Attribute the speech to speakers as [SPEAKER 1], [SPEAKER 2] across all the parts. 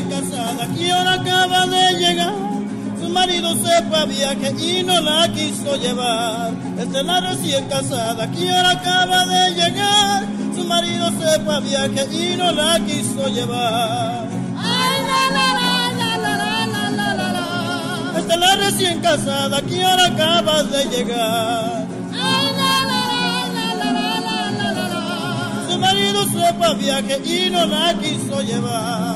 [SPEAKER 1] recién casada aquí ahora acaba de llegar. Su marido se fue a viaje y no la quiso llevar. Esta la recién casada aquí ahora acaba de llegar. Su marido se fue a viaje y no la quiso llevar. Ay, la, la, la, la, la, la recién casada aquí ahora acaba de llegar. Su marido se fue a viaje y no la quiso llevar.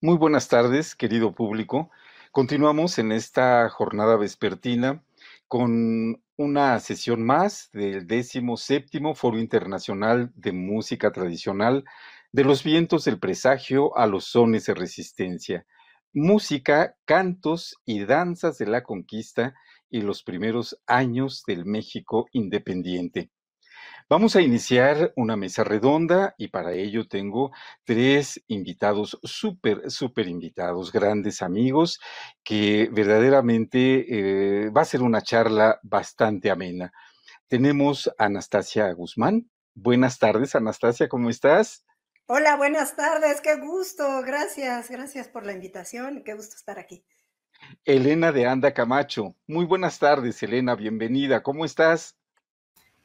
[SPEAKER 2] Muy buenas tardes, querido público. Continuamos en esta jornada vespertina con una sesión más del 17 Foro Internacional de Música Tradicional de los Vientos del Presagio a los Sones de Resistencia. Música, cantos y danzas de la conquista y los primeros años del México independiente. Vamos a iniciar una mesa redonda y para ello tengo tres invitados, súper, súper invitados, grandes amigos, que verdaderamente eh, va a ser una charla bastante amena. Tenemos a Anastasia Guzmán. Buenas tardes, Anastasia, ¿cómo estás?
[SPEAKER 3] Hola, buenas tardes, qué gusto, gracias, gracias por la invitación, qué gusto estar
[SPEAKER 2] aquí. Elena de Anda Camacho, muy buenas tardes, Elena, bienvenida, ¿cómo
[SPEAKER 1] estás?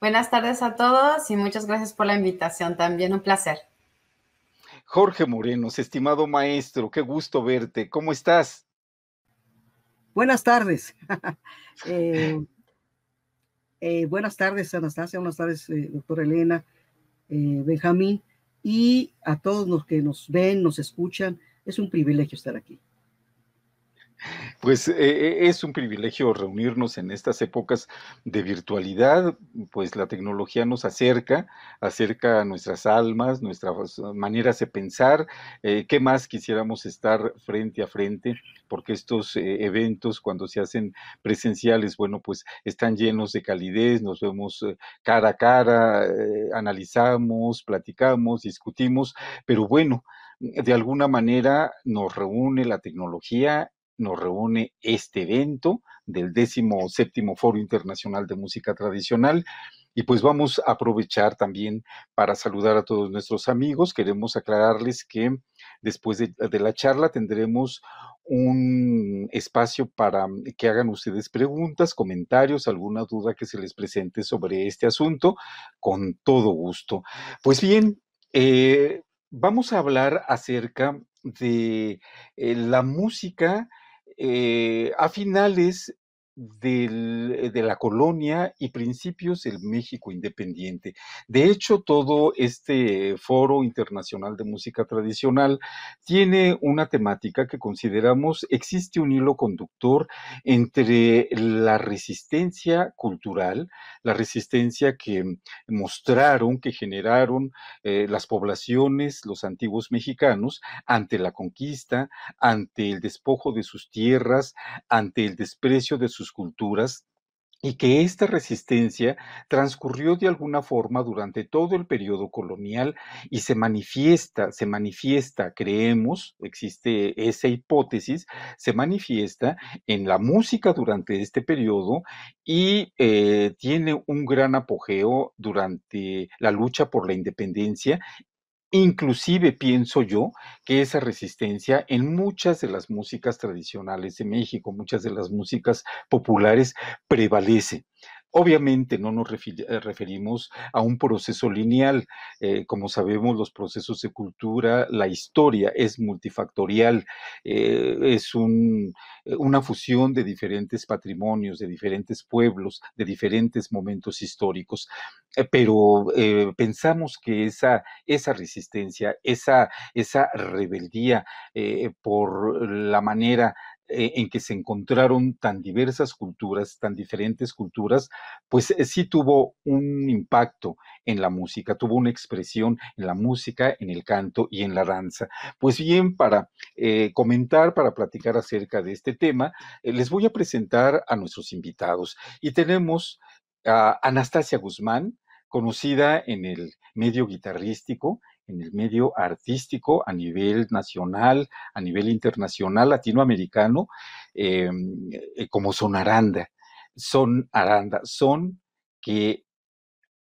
[SPEAKER 1] Buenas tardes a todos y muchas gracias por la invitación. También un placer.
[SPEAKER 2] Jorge Morenos, estimado maestro, qué gusto verte. ¿Cómo estás?
[SPEAKER 4] Buenas tardes. Eh, eh, buenas tardes, Anastasia. Buenas tardes, eh, doctora Elena, Benjamín, y a todos los que nos ven, nos escuchan. Es un privilegio estar aquí.
[SPEAKER 2] Pues eh, es un privilegio reunirnos en estas épocas de virtualidad, pues la tecnología nos acerca, acerca a nuestras almas, nuestras maneras de pensar, eh, qué más quisiéramos estar frente a frente, porque estos eh, eventos cuando se hacen presenciales, bueno, pues están llenos de calidez, nos vemos cara a cara, analizamos, platicamos, discutimos, pero bueno, de alguna manera nos reúne la tecnología nos reúne este evento del 17 Foro Internacional de Música Tradicional. Y pues vamos a aprovechar también para saludar a todos nuestros amigos. Queremos aclararles que después de, la charla tendremos un espacio para que hagan ustedes preguntas, comentarios, alguna duda que se les presente sobre este asunto, con todo gusto. Pues bien, eh, vamos a hablar acerca de eh, la música eh, a finales de la colonia y principios del México independiente. De hecho, todo este foro internacional de música tradicional tiene una temática que consideramos existe un hilo conductor entre la resistencia cultural, la resistencia que mostraron, que generaron eh, las poblaciones, los antiguos mexicanos, ante la conquista, ante el despojo de sus tierras, ante el desprecio de sus culturas y que esta resistencia transcurrió de alguna forma durante todo el periodo colonial y se manifiesta, se manifiesta, creemos, existe esa hipótesis, se manifiesta en la música durante este periodo y eh, tiene un gran apogeo durante la lucha por la independencia Inclusive pienso yo que esa resistencia en muchas de las músicas tradicionales de México, muchas de las músicas populares prevalece. Obviamente no nos eh, referimos a un proceso lineal. Eh, como sabemos, los procesos de cultura, la historia es multifactorial, eh, es una fusión de diferentes patrimonios, de diferentes pueblos, de diferentes momentos históricos. Eh, pero eh, pensamos que esa, esa resistencia, esa, esa rebeldía eh, por la manera en que se encontraron tan diversas culturas, tan diferentes culturas, pues sí tuvo un impacto en la música, tuvo una expresión en la música, en el canto y en la danza. Pues bien, para comentar, para platicar acerca de este tema, les voy a presentar a nuestros invitados. Y tenemos a Anastasia Guzmán, conocida en el medio guitarrístico, en el medio artístico a nivel nacional, a nivel internacional, latinoamericano, eh, eh, como sonaranda, Aranda. Son Aranda, son que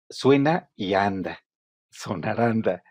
[SPEAKER 2] suena y anda. sonaranda.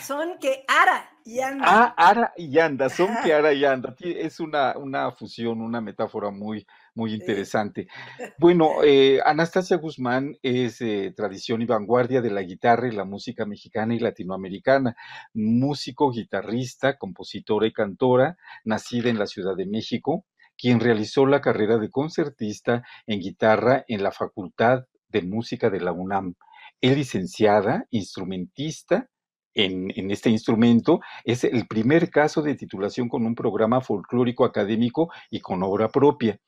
[SPEAKER 3] Son que ara y anda. Ah,
[SPEAKER 2] ara y anda, son que ara y anda. Es una, una fusión, una metáfora muy, muy interesante. Bueno, eh, Anastasia Guzmán es tradición y vanguardia de la guitarra y la música mexicana y latinoamericana, músico, guitarrista, compositora y cantora, nacida en la Ciudad de México, quien realizó la carrera de concertista en guitarra en la Facultad de Música de la UNAM. Es licenciada, instrumentista, en, este instrumento. Es el primer caso de titulación con un programa folclórico académico y con obra propia.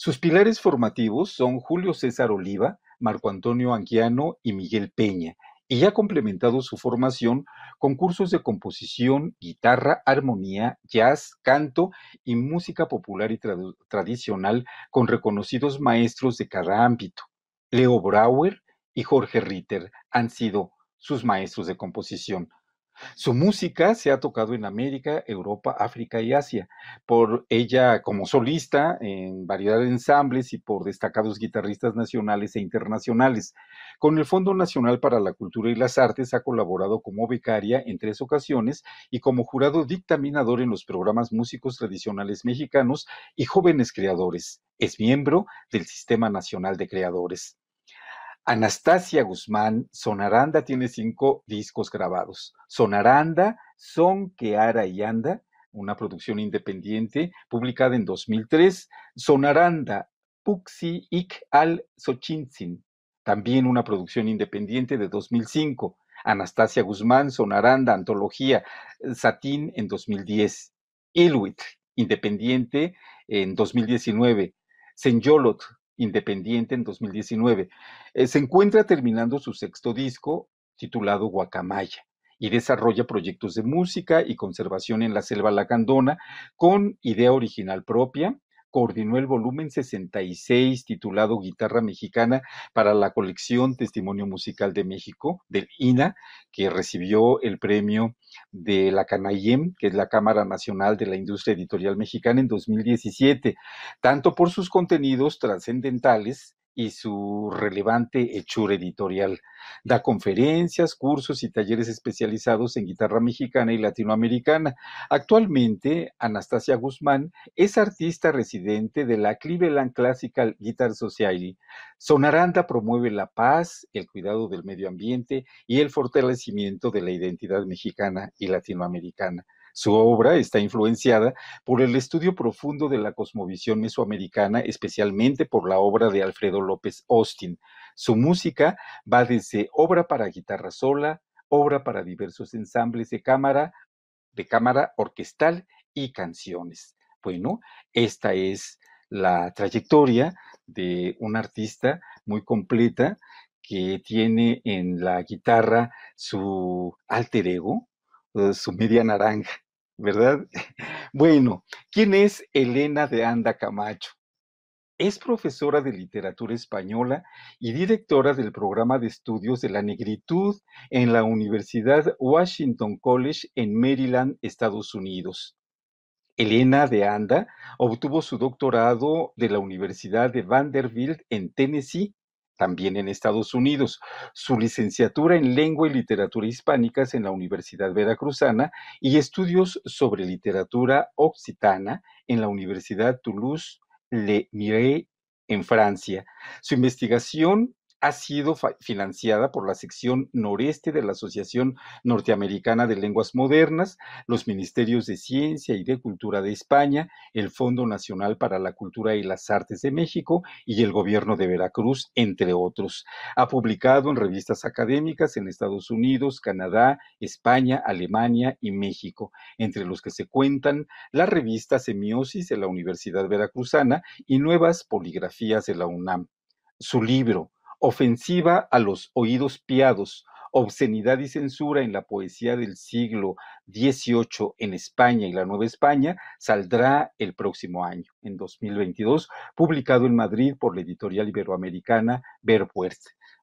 [SPEAKER 2] Sus pilares formativos son Julio César Oliva, Marco Antonio Anguiano y Miguel Peña, y ha complementado su formación con cursos de composición, guitarra, armonía, jazz, canto y música popular y tradicional con reconocidos maestros de cada ámbito. Leo Brauer y Jorge Ritter han sido sus maestros de composición. Su música se ha tocado en América, Europa, África y Asia. Por ella como solista en variedad de ensambles y por destacados guitarristas nacionales e internacionales. Con el Fondo Nacional para la Cultura y las Artes ha colaborado como becaria en tres ocasiones y como jurado dictaminador en los programas Músicos Tradicionales Mexicanos y Jóvenes Creadores. Es miembro del Sistema Nacional de Creadores. Anastasia Guzmán, Sonaranda tiene cinco discos grabados. Sonaranda, Son que Ara y Anda, una producción independiente publicada en 2003. Sonaranda, Puxi Ik al Sochinsin, también una producción independiente de 2005. Anastasia Guzmán, Sonaranda, Antología, Satín en 2010. Iluit, independiente en 2019. Senyolot, independiente en 2019. Eh, se encuentra terminando su sexto disco titulado Guacamaya y desarrolla proyectos de música y conservación en la selva lacandona con idea original propia, coordinó el volumen 66 titulado Guitarra Mexicana para la colección Testimonio Musical de México del INA, que recibió el premio de la Canayem, que es la Cámara Nacional de la Industria Editorial Mexicana en 2017, tanto por sus contenidos trascendentales y su relevante hechura editorial. Da conferencias, cursos y talleres especializados en guitarra mexicana y latinoamericana. Actualmente, Anastasia Guzmán es artista residente de la Cleveland Classical Guitar Society. Sonaranda promueve la paz, el cuidado del medio ambiente y el fortalecimiento de la identidad mexicana y latinoamericana. Su obra está influenciada por el estudio profundo de la cosmovisión mesoamericana, especialmente por la obra de Alfredo López Austin. Su música va desde obra para guitarra sola, obra para diversos ensambles de cámara, de cámara orquestal y canciones. Bueno, esta es la trayectoria de un artista muy completa que tiene en la guitarra su alter ego, su media naranja, ¿verdad? Bueno, ¿quién es Elena de Anda Camacho? Es profesora de literatura española y directora del programa de estudios de la negritud en la Universidad Washington College en Maryland, Estados Unidos. Elena de Anda obtuvo su doctorado de la Universidad de Vanderbilt en Tennessee también en Estados Unidos. Su licenciatura en Lengua y Literatura Hispánicas en la Universidad Veracruzana y estudios sobre literatura occitana en la Universidad Toulouse-Le Mire en Francia. Su investigación ha sido financiada por la sección noreste de la Asociación Norteamericana de Lenguas Modernas, los Ministerios de Ciencia y de Cultura de España, el Fondo Nacional para la Cultura y las Artes de México y el Gobierno de Veracruz, entre otros. Ha publicado en revistas académicas en Estados Unidos, Canadá, España, Alemania y México, entre los que se cuentan la revista Semiosis de la Universidad Veracruzana y Nuevas Poligrafías de la UNAM. Su libro, ofensiva a los oídos piados, obscenidad y censura en la poesía del siglo XVIII en España y la Nueva España, saldrá el próximo año, en 2022, publicado en Madrid por la editorial iberoamericana Verbuert.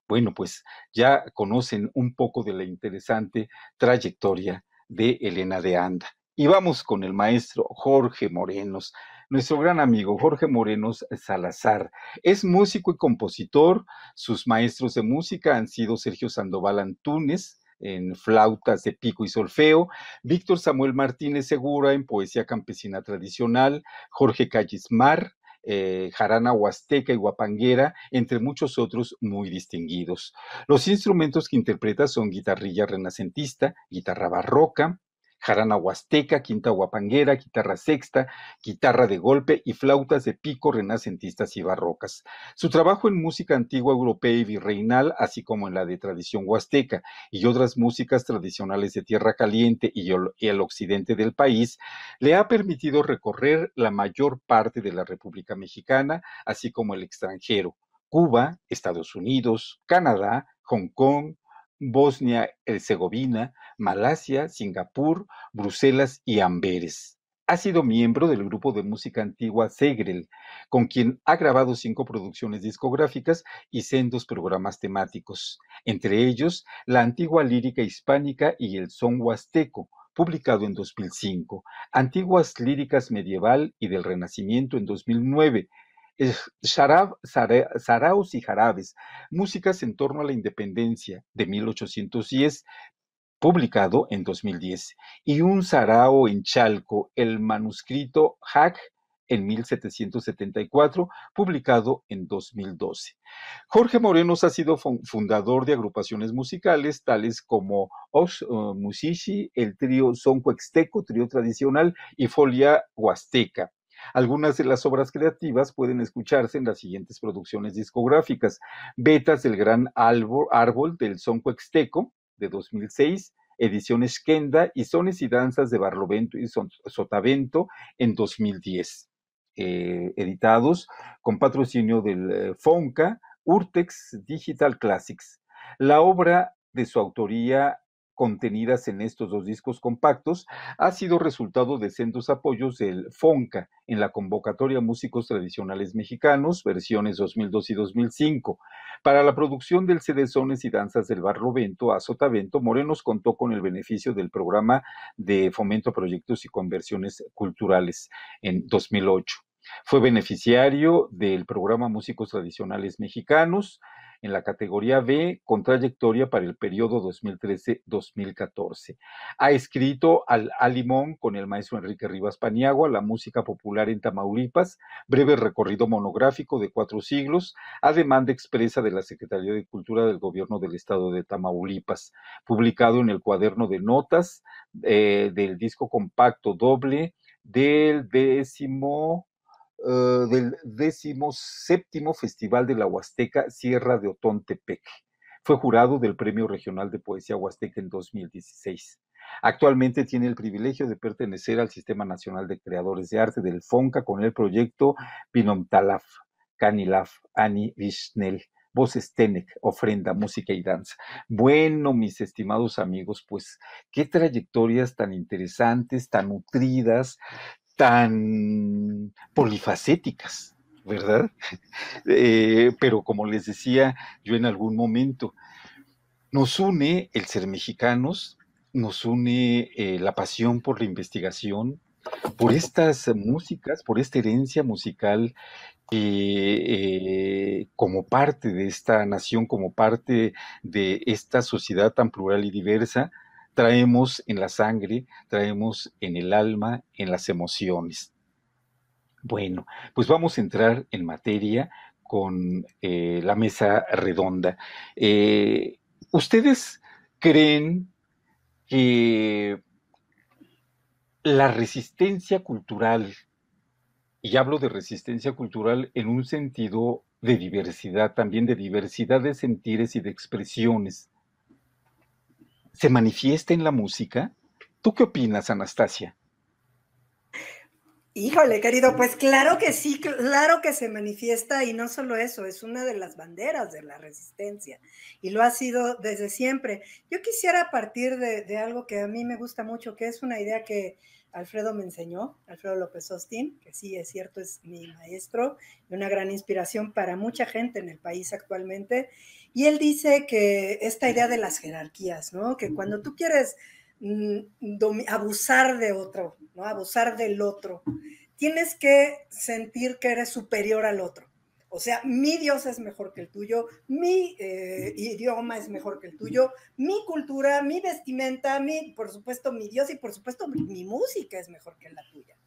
[SPEAKER 2] Bueno, pues ya conocen un poco de la interesante trayectoria de Elena de Anda. Y vamos con el maestro Jorge Morenos nuestro gran amigo Jorge Morenos Salazar. Es músico y compositor. Sus maestros de música han sido Sergio Sandoval Antunes, en flautas de pico y solfeo, Víctor Samuel Martínez Segura en poesía campesina tradicional, Jorge Callismar, eh, jarana huasteca y guapanguera, entre muchos otros muy distinguidos. Los instrumentos que interpreta son guitarrilla renacentista, guitarra barroca, jarana huasteca, quinta guapanguera, guitarra sexta, guitarra de golpe y flautas de pico renacentistas y barrocas. Su trabajo en música antigua europea y virreinal, así como en la de tradición huasteca y otras músicas tradicionales de Tierra Caliente y el occidente del país, le ha permitido recorrer la mayor parte de la República Mexicana, así como el extranjero, Cuba, Estados Unidos, Canadá, Hong Kong, Bosnia-Herzegovina, eh, Malasia, Singapur, Bruselas y Amberes. Ha sido miembro del grupo de música antigua Segrel, con quien ha grabado cinco producciones discográficas y sendos programas temáticos, entre ellos La Antigua Lírica Hispánica y El Son Huasteco, publicado en 2005, Antiguas Líricas Medieval y del Renacimiento en 2009, Saraos y Jarabes, Músicas en torno a la Independencia de 1810, publicado en 2010, y un Sarao en Chalco, el manuscrito Hack en 1774, publicado en 2012. Jorge Morenos ha sido fundador de agrupaciones musicales tales como Ox eh, el trío Sonco Exteco, trío tradicional, y Folia Huasteca. Algunas de las obras creativas pueden escucharse en las siguientes producciones discográficas. Betas del Gran Árbol, del Sonco Exteco, de 2006, Ediciones Kenda y Sones y Danzas de Barlovento y Sotavento en 2010. Eh, editados con patrocinio del eh, Fonca, Urtex Digital Classics. La obra de su autoría contenidas en estos dos discos compactos ha sido resultado de sendos apoyos del FONCA en la convocatoria Músicos Tradicionales Mexicanos, versiones 2002 y 2005. Para la producción del CD Sones y Danzas del barrovento a Sotavento, Morenos contó con el beneficio del programa de fomento a proyectos y conversiones culturales en 2008. Fue beneficiario del programa Músicos Tradicionales Mexicanos, en la categoría B con trayectoria para el periodo 2013-2014. Ha escrito al Alimón con el maestro Enrique Rivas Paniagua, La música popular en Tamaulipas, breve recorrido monográfico de cuatro siglos, a demanda expresa de la Secretaría de Cultura del Gobierno del Estado de Tamaulipas, publicado en el cuaderno de notas eh, del disco compacto doble del décimo eh, del décimo séptimo Festival de la Huasteca Sierra de Otontepec. Fue jurado del Premio Regional de Poesía Huasteca en 2016. Actualmente tiene el privilegio de pertenecer al Sistema Nacional de Creadores de Arte del FONCA con el proyecto Pinomtalaf, Canilaf, Ani Vishnel, Voces Tenec, Ofrenda, Música y Danza. Bueno, mis estimados amigos, pues qué trayectorias tan interesantes, tan nutridas, tan polifacéticas, ¿verdad? Eh, pero como les decía yo en algún momento, nos une el ser mexicanos, nos une eh, la pasión por la investigación, por estas músicas, por esta herencia musical eh, como parte de esta nación, como parte de esta sociedad tan plural y diversa, traemos en la sangre, traemos en el alma, en las emociones. Bueno, pues vamos a entrar en materia con eh, la mesa redonda. Eh, ¿Ustedes creen que la resistencia cultural, y hablo de resistencia cultural en un sentido de diversidad, también de diversidad de sentires y de expresiones, se manifiesta en la música? ¿Tú qué opinas, Anastasia?
[SPEAKER 3] Híjole, querido, pues claro que sí, claro que se manifiesta y no solo eso, es una de las banderas de la resistencia y lo ha sido desde siempre. Yo quisiera partir de, de algo que a mí me gusta mucho, que es una idea que Alfredo me enseñó, Alfredo López Austin, que sí, es cierto, es mi maestro y una gran inspiración para mucha gente en el país actualmente. Y él dice que esta idea de las jerarquías, ¿no? Que cuando tú quieres mm, abusar de otro, ¿no? Abusar del otro, tienes que sentir que eres superior al otro. O sea, mi Dios es mejor que el tuyo, mi eh, idioma es mejor que el tuyo, mi cultura, mi vestimenta, mi, por supuesto, mi Dios y por supuesto mi música es mejor que la tuya.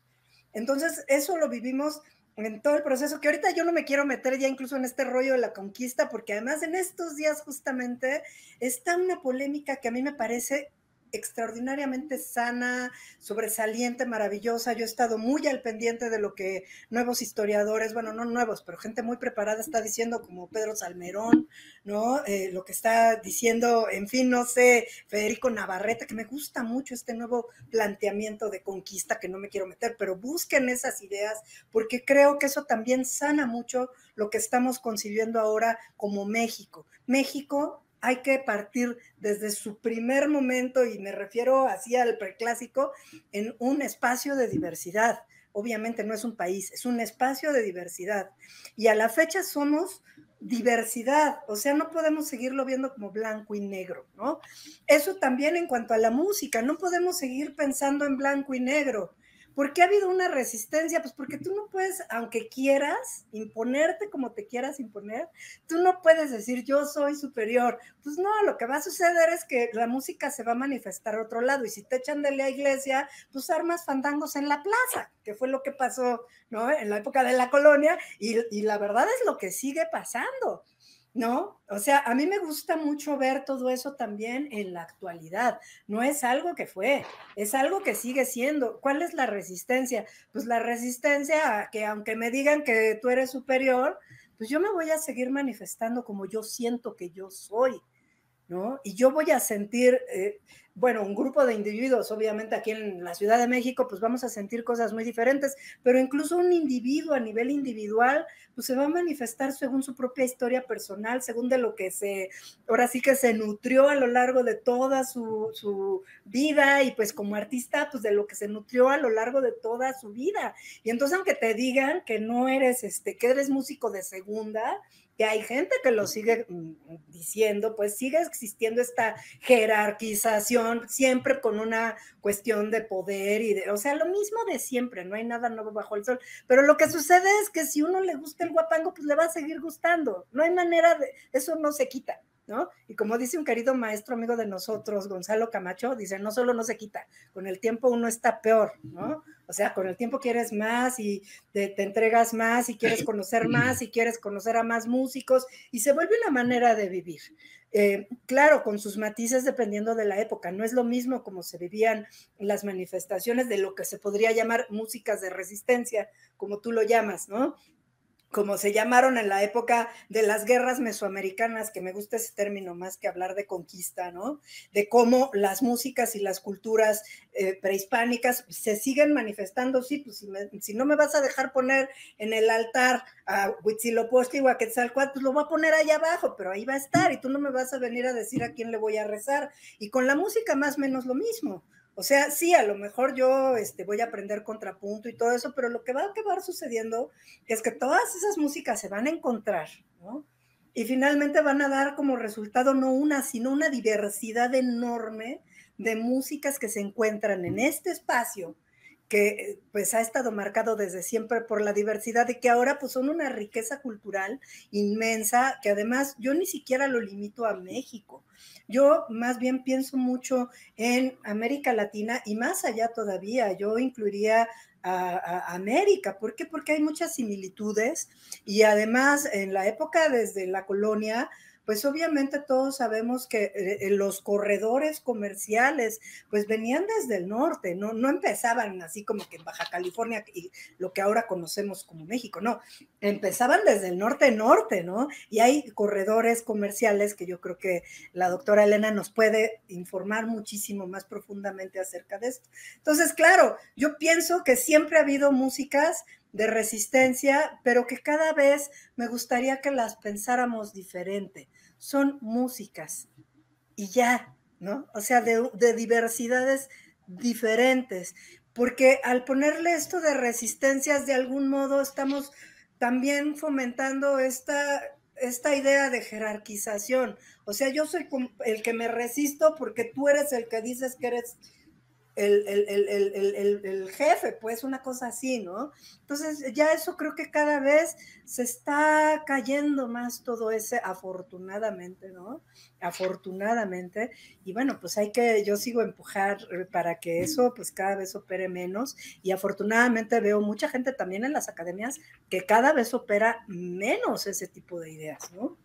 [SPEAKER 3] Entonces, eso lo vivimos en todo el proceso, que ahorita yo no me quiero meter ya incluso en este rollo de la conquista, porque además en estos días justamente está una polémica que a mí me parece extraordinariamente sana, sobresaliente, maravillosa. Yo he estado muy al pendiente de lo que nuevos historiadores, bueno, no nuevos, pero gente muy preparada está diciendo, como Pedro Salmerón, ¿no? Eh, lo que está diciendo, en fin, no sé, Federico Navarrete, que me gusta mucho este nuevo planteamiento de conquista que no me quiero meter, pero busquen esas ideas porque creo que eso también sana mucho lo que estamos concibiendo ahora como México. México hay que partir desde su primer momento, y me refiero así al preclásico, en un espacio de diversidad. Obviamente no es un país, es un espacio de diversidad. Y a la fecha somos diversidad, o sea, no podemos seguirlo viendo como blanco y negro, ¿no? Eso también en cuanto a la música, no podemos seguir pensando en blanco y negro. ¿Por qué ha habido una resistencia? Pues porque tú no puedes, aunque quieras, imponerte como te quieras imponer, tú no puedes decir yo soy superior. Pues no, lo que va a suceder es que la música se va a manifestar a otro lado y si te echan de la iglesia, pues armas fandangos en la plaza, que fue lo que pasó ¿no? en la época de la colonia y la verdad es lo que sigue pasando. ¿no? O sea, a mí me gusta mucho ver todo eso también en la actualidad. No es algo que fue, es algo que sigue siendo. ¿Cuál es la resistencia? Pues la resistencia a que aunque me digan que tú eres superior, pues yo me voy a seguir manifestando como yo siento que yo soy. Y yo voy a sentir, eh, bueno, un grupo de individuos, obviamente aquí en la Ciudad de México, pues vamos a sentir cosas muy diferentes, pero incluso un individuo a nivel individual, pues se va a manifestar según su propia historia personal, según de lo que se, ahora sí que se nutrió a lo largo de toda su, su vida y pues como artista, pues de lo que se nutrió a lo largo de toda su vida. Y entonces aunque te digan que no eres, este, que eres músico de segunda, que hay gente que lo sigue mm, diciendo, pues sigue existiendo esta jerarquización, siempre con una cuestión de poder y de, o sea, lo mismo de siempre, no hay nada nuevo bajo el sol. Pero lo que sucede es que si uno le gusta el guapango, pues le va a seguir gustando. No hay manera de, eso no se quita. ¿no? Y como dice un querido maestro amigo de nosotros, Gonzalo Camacho, dice, no solo no se quita, con el tiempo uno está peor, ¿no? O sea, con el tiempo quieres más y te, entregas más y quieres conocer más y quieres conocer a más músicos y se vuelve una manera de vivir. Eh, claro, con sus matices dependiendo de la época. No es lo mismo como se vivían las manifestaciones de lo que se podría llamar músicas de resistencia, como tú lo llamas, ¿no? como se llamaron en la época de las guerras mesoamericanas, que me gusta ese término más que hablar de conquista, ¿no? De cómo las músicas y las culturas eh, prehispánicas se siguen manifestando, sí, pues si, si, no me vas a dejar poner en el altar a Huitzilopochtli o a Quetzalcoatl, pues lo voy a poner allá abajo, pero ahí va a estar y tú no me vas a venir a decir a quién le voy a rezar. Y con la música más o menos lo mismo. O sea, sí, a lo mejor yo este, voy a aprender contrapunto y todo eso, pero lo que va a acabar sucediendo es que todas esas músicas se van a encontrar, ¿no? Y finalmente van a dar como resultado no una, sino una diversidad enorme de músicas que se encuentran en este espacio, que pues ha estado marcado desde siempre por la diversidad y que ahora pues son una riqueza cultural inmensa que además yo ni siquiera lo limito a México. Yo más bien pienso mucho en América Latina y más allá todavía, yo incluiría a, a, América. ¿Por qué? Porque hay muchas similitudes y además en la época desde la colonia, pues obviamente todos sabemos que eh, eh, los corredores comerciales, pues venían desde el norte, ¿no? No empezaban así como que en Baja California y lo que ahora conocemos como México, no, empezaban desde el norte-norte, ¿no? Y hay corredores comerciales que yo creo que la doctora Elena nos puede informar muchísimo más profundamente acerca de esto. Entonces, claro, yo pienso que siempre ha habido músicas de resistencia, pero que cada vez me gustaría que las pensáramos diferente. Son músicas y ya, ¿no? O sea, de, de diversidades diferentes, porque al ponerle esto de resistencias, de algún modo estamos también fomentando esta, esta idea de jerarquización. O sea, yo soy el que me resisto porque tú eres el que dices que eres el, el, el, el, jefe, pues una cosa así, ¿no? Entonces ya eso creo que cada vez se está cayendo más todo ese, afortunadamente, ¿no? Afortunadamente. Y bueno, pues hay que, yo sigo empujar eh, para que eso pues cada vez opere menos. Y afortunadamente veo mucha gente también en las academias que cada vez opera menos ese tipo de ideas, ¿no?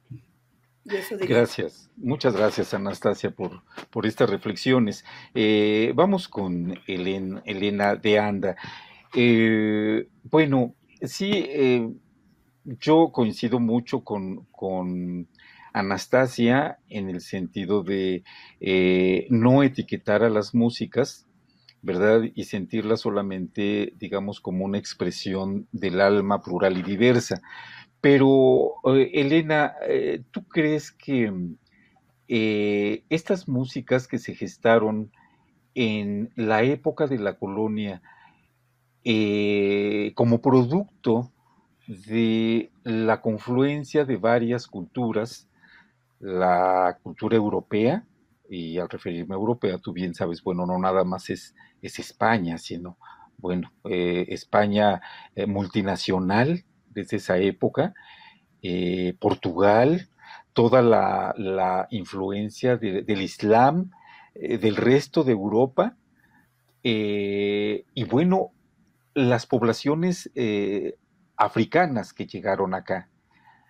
[SPEAKER 3] Gracias,
[SPEAKER 2] muchas gracias Anastasia por, por estas reflexiones. Eh, vamos con Elena, Elena de Anda. Eh, bueno, sí, eh, yo coincido mucho con, con, Anastasia en el sentido de no etiquetar a las músicas, ¿verdad? Y sentirlas solamente, digamos, como una expresión del alma plural y diversa. Pero, eh, Elena, eh, ¿tú crees que mm, eh, estas músicas que se gestaron en la época de la colonia como producto de la confluencia de varias culturas, la cultura europea, y al referirme a europea, tú bien sabes, bueno, no nada más es, España, sino, bueno, España multinacional, desde esa época, eh, Portugal, toda la, influencia del Islam, eh, del resto de Europa, eh, y bueno, las poblaciones africanas que llegaron acá,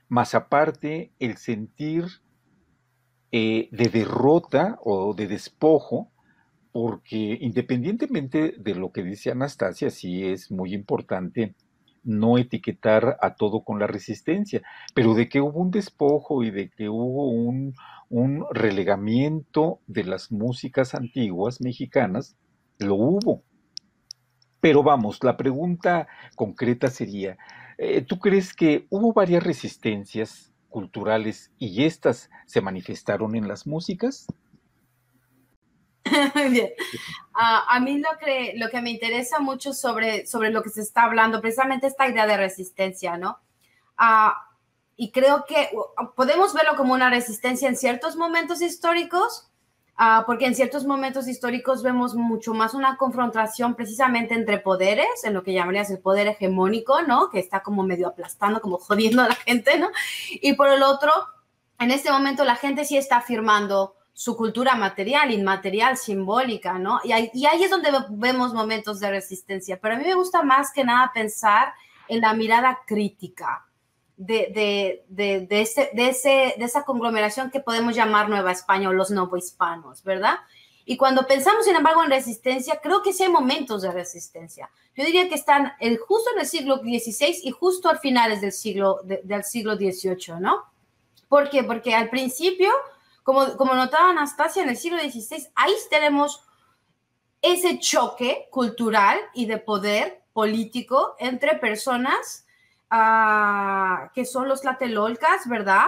[SPEAKER 2] más aparte el sentir de derrota o de despojo, porque independientemente de lo que dice Anastasia, sí es muy importante no etiquetar a todo con la resistencia, pero de que hubo un despojo y de que hubo un, relegamiento de las músicas antiguas mexicanas, lo hubo. Pero vamos, la pregunta concreta sería, eh, ¿tú crees que hubo varias resistencias culturales y estas se manifestaron en las músicas?
[SPEAKER 1] Muy bien. a mí lo que, lo que me interesa mucho sobre, sobre lo que se está hablando, precisamente esta idea de resistencia, ¿no? y creo que podemos verlo como una resistencia en ciertos momentos históricos, porque en ciertos momentos históricos vemos mucho más una confrontación precisamente entre poderes, en lo que llamarías el poder hegemónico, ¿no? Que está como medio aplastando, como jodiendo a la gente, ¿no? Y por el otro, en este momento la gente sí está afirmando su cultura material, inmaterial, simbólica, ¿no? Y, ahí es donde vemos momentos de resistencia, pero a mí me gusta más que nada pensar en la mirada crítica, de, ese, de, esa conglomeración que podemos llamar Nueva España o los novohispanos, ¿verdad? Y cuando pensamos, sin embargo, en resistencia, creo que sí hay momentos de resistencia. Yo diría que están justo en el siglo XVI y justo al finales del siglo, del siglo XVIII, ¿no? ¿Por qué? Porque al principio como, notaba Anastasia, en el siglo XVI, ahí tenemos ese choque cultural y de poder político entre personas ah, que son los tlatelolcas, ¿verdad?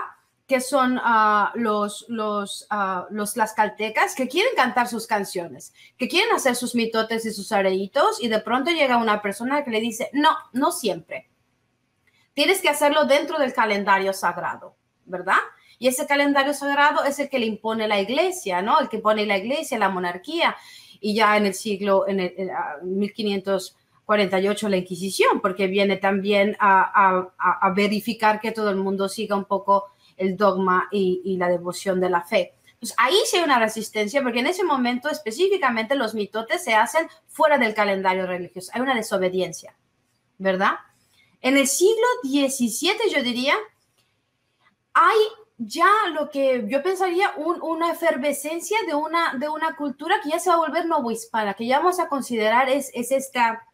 [SPEAKER 1] Que son ah, los, los, ah, los que quieren cantar sus canciones, que quieren hacer sus mitotes y sus areitos, y de pronto llega una persona que le dice, no, no siempre. Tienes que hacerlo dentro del calendario sagrado, ¿verdad? Y ese calendario sagrado es el que le impone la iglesia, ¿no? El que pone la iglesia, la monarquía. Y ya en el siglo, en, el, 1548, la Inquisición, porque viene también a, verificar que todo el mundo siga un poco el dogma y, y la devoción de la fe. Pues ahí sí hay una resistencia, porque en ese momento específicamente los mitotes se hacen fuera del calendario religioso. Hay una desobediencia, ¿verdad? En el siglo XVII, yo diría, hay ya lo que yo pensaría una efervescencia de una, de una cultura que ya se va a volver hispana que ya vamos a considerar es, esta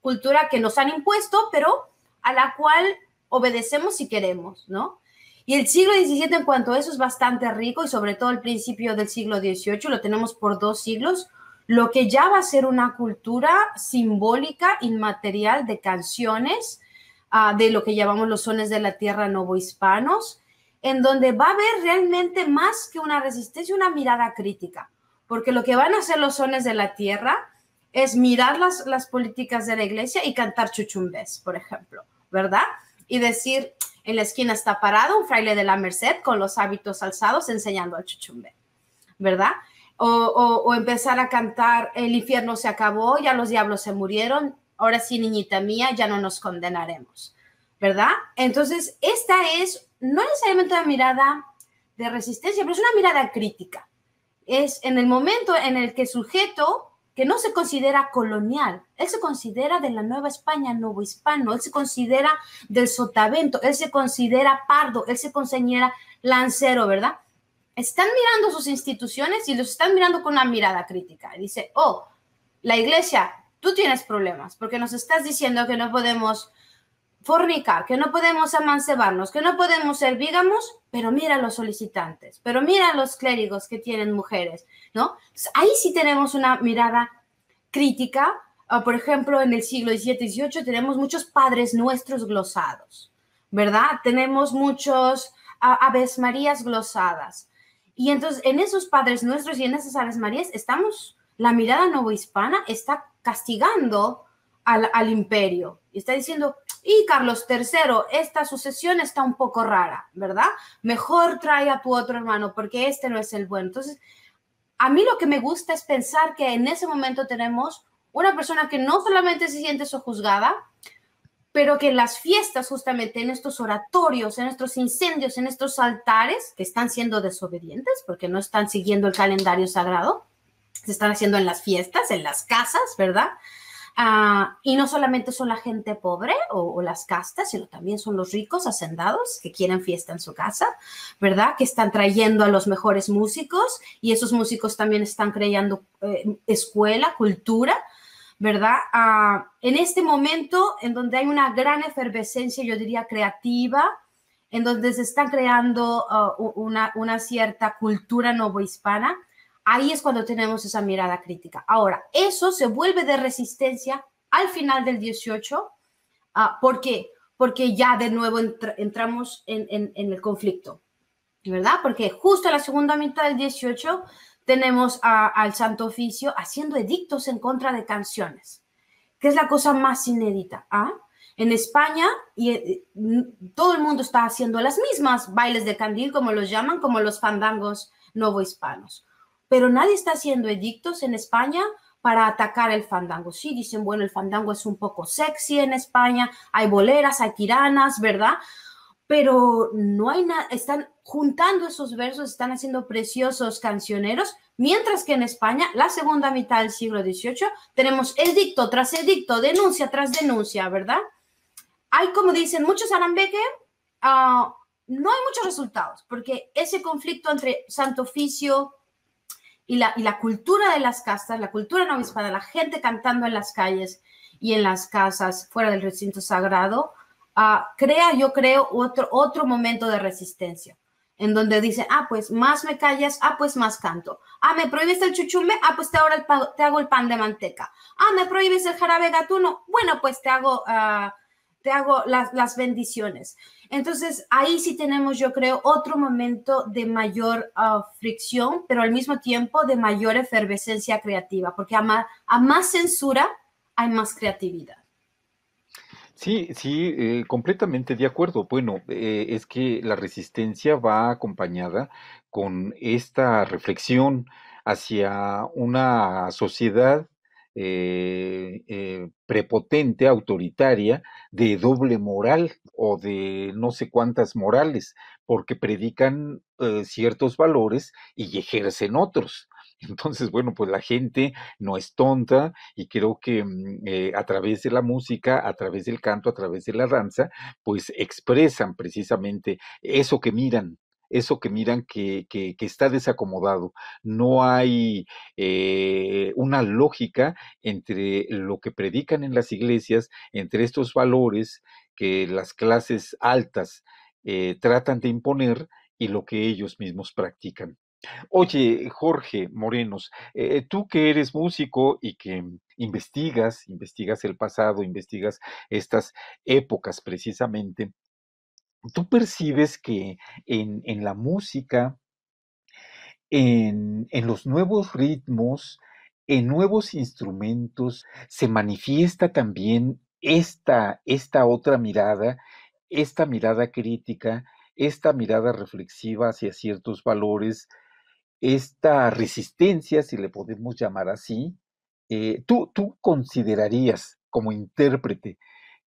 [SPEAKER 1] cultura que nos han impuesto, pero a la cual obedecemos si queremos, ¿no? Y el siglo XVII en cuanto a eso es bastante rico y sobre todo el principio del siglo XVIII, lo tenemos por dos siglos, lo que ya va a ser una cultura simbólica, inmaterial de canciones, ah, de lo que llamamos los sones de la tierra novohispanos, en donde va a haber realmente más que una resistencia, una mirada crítica, porque lo que van a hacer los sones de la tierra es mirar las, las políticas de la iglesia y cantar chuchumbés, por ejemplo, ¿verdad? Y decir, en la esquina está parado un fraile de la Merced con los hábitos alzados enseñando al chuchumbe, ¿verdad? O, o, empezar a cantar, el infierno se acabó, ya los diablos se murieron, ahora sí, niñita mía, ya no nos condenaremos, ¿verdad? Entonces, esta es no necesariamente una mirada de resistencia, pero es una mirada crítica. Es en el momento en el que el sujeto que no se considera colonial, él se considera de la Nueva España, nuevo hispano, él se considera del sotavento, él se considera pardo, él se considera lancero, ¿verdad? Están mirando sus instituciones y los están mirando con una mirada crítica. Dice, oh, la iglesia, tú tienes problemas porque nos estás diciendo que no podemos fornicar, que no podemos amancebarnos, que no podemos ser vígamos, pero mira los solicitantes, pero mira los clérigos que tienen mujeres, ¿no? ahí sí tenemos una mirada crítica. Ah, por ejemplo, en el siglo XVII, XVIII tenemos muchos padres nuestros glosados, ¿verdad? Tenemos muchos ah, aves marías glosadas. Y entonces, en esos padres nuestros y en esas aves marías estamos, la mirada novohispana está castigando al, al imperio y está diciendo, y Carlos III, esta sucesión está un poco rara, ¿verdad? Mejor trae a tu otro hermano porque este no es el bueno. Entonces, a mí lo que me gusta es pensar que en ese momento tenemos una persona que no solamente se siente sojuzgada, pero que en las fiestas, justamente en estos oratorios, en estos incendios, en estos altares, que están siendo desobedientes porque no están siguiendo el calendario sagrado, se están haciendo en las fiestas, en las casas, ¿verdad? Ah, y no solamente son la gente pobre o, las castas, sino también son los ricos hacendados que quieren fiesta en su casa, ¿verdad? Que están trayendo a los mejores músicos y esos músicos también están creando eh, escuela, cultura, ¿verdad? Ah, en este momento en donde hay una gran efervescencia, yo diría, creativa, en donde se está creando ah, una, una cierta cultura novohispana, Ahí es cuando tenemos esa mirada crítica. Ahora, eso se vuelve de resistencia al final del 18. Ah, ¿Por qué? Porque ya de nuevo entramos en, el conflicto, ¿verdad? Porque justo a la segunda mitad del 18 tenemos al Santo Oficio haciendo edictos en contra de canciones, que es la cosa más inédita. ¿ah? En España y, eh, mm, todo el mundo está haciendo las mismas bailes de candil, como los llaman, como los fandangos novohispanos pero nadie está haciendo edictos en España para atacar el fandango. Sí, dicen, bueno, el fandango es un poco sexy en España, hay boleras, hay tiranas, ¿verdad? Pero no hay nada, están juntando esos versos, están haciendo preciosos cancioneros, mientras que en España, la segunda mitad del siglo XVIII, tenemos edicto tras edicto, denuncia tras denuncia, ¿verdad? Hay, como dicen muchos arambeque, ah, no hay muchos resultados, porque ese conflicto entre Santo Oficio, y la, cultura de las castas, la cultura novispada, la gente cantando en las calles y en las casas fuera del recinto sagrado, ah, crea, yo creo, otro, otro momento de resistencia, en donde dice, ah, pues más me callas, ah, pues más canto, ah, me prohíbes el chuchume, ah, pues te, ahora te hago el pan de manteca, ah, me prohíbes el jarabe gatuno, bueno, pues te hago... Ah, te hago las, bendiciones. Entonces, ahí sí tenemos, yo creo, otro momento de mayor ah, fricción, pero al mismo tiempo de mayor efervescencia creativa, porque a más, a más censura hay más creatividad.
[SPEAKER 2] Sí, sí, eh, completamente de acuerdo. Bueno, eh, es que la resistencia va acompañada con esta reflexión hacia una sociedad eh, eh, prepotente, autoritaria, de doble moral o de no sé cuántas morales, porque predican eh, ciertos valores y ejercen otros. Entonces, bueno, pues la gente no es tonta y creo que mm, a través de la música, a través del canto, a través de la danza, pues expresan precisamente eso que miran, eso que miran que, está desacomodado. No hay eh, una lógica entre lo que predican en las iglesias, entre estos valores que las clases altas eh, tratan de imponer y lo que ellos mismos practican. Oye, Jorge Morenos, eh, tú que eres músico y que investigas, investigas el pasado, investigas estas épocas precisamente, tú percibes que en, la música, en, los nuevos ritmos, en nuevos instrumentos, se manifiesta también esta, esta otra mirada, esta mirada crítica, esta mirada reflexiva hacia ciertos valores, esta resistencia, si le podemos llamar así, eh, ¿tú, tú considerarías como intérprete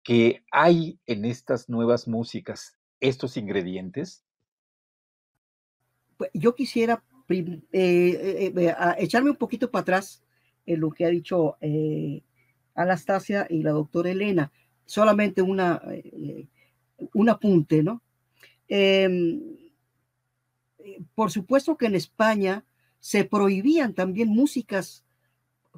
[SPEAKER 2] que hay en estas nuevas músicas estos ingredientes?
[SPEAKER 4] Pues, yo quisiera eh, eh, eh, echarme un poquito para atrás en lo que ha dicho Anastasia y la doctora Elena. Solamente una, un apunte, ¿no? Em, por supuesto que en España se prohibían también músicas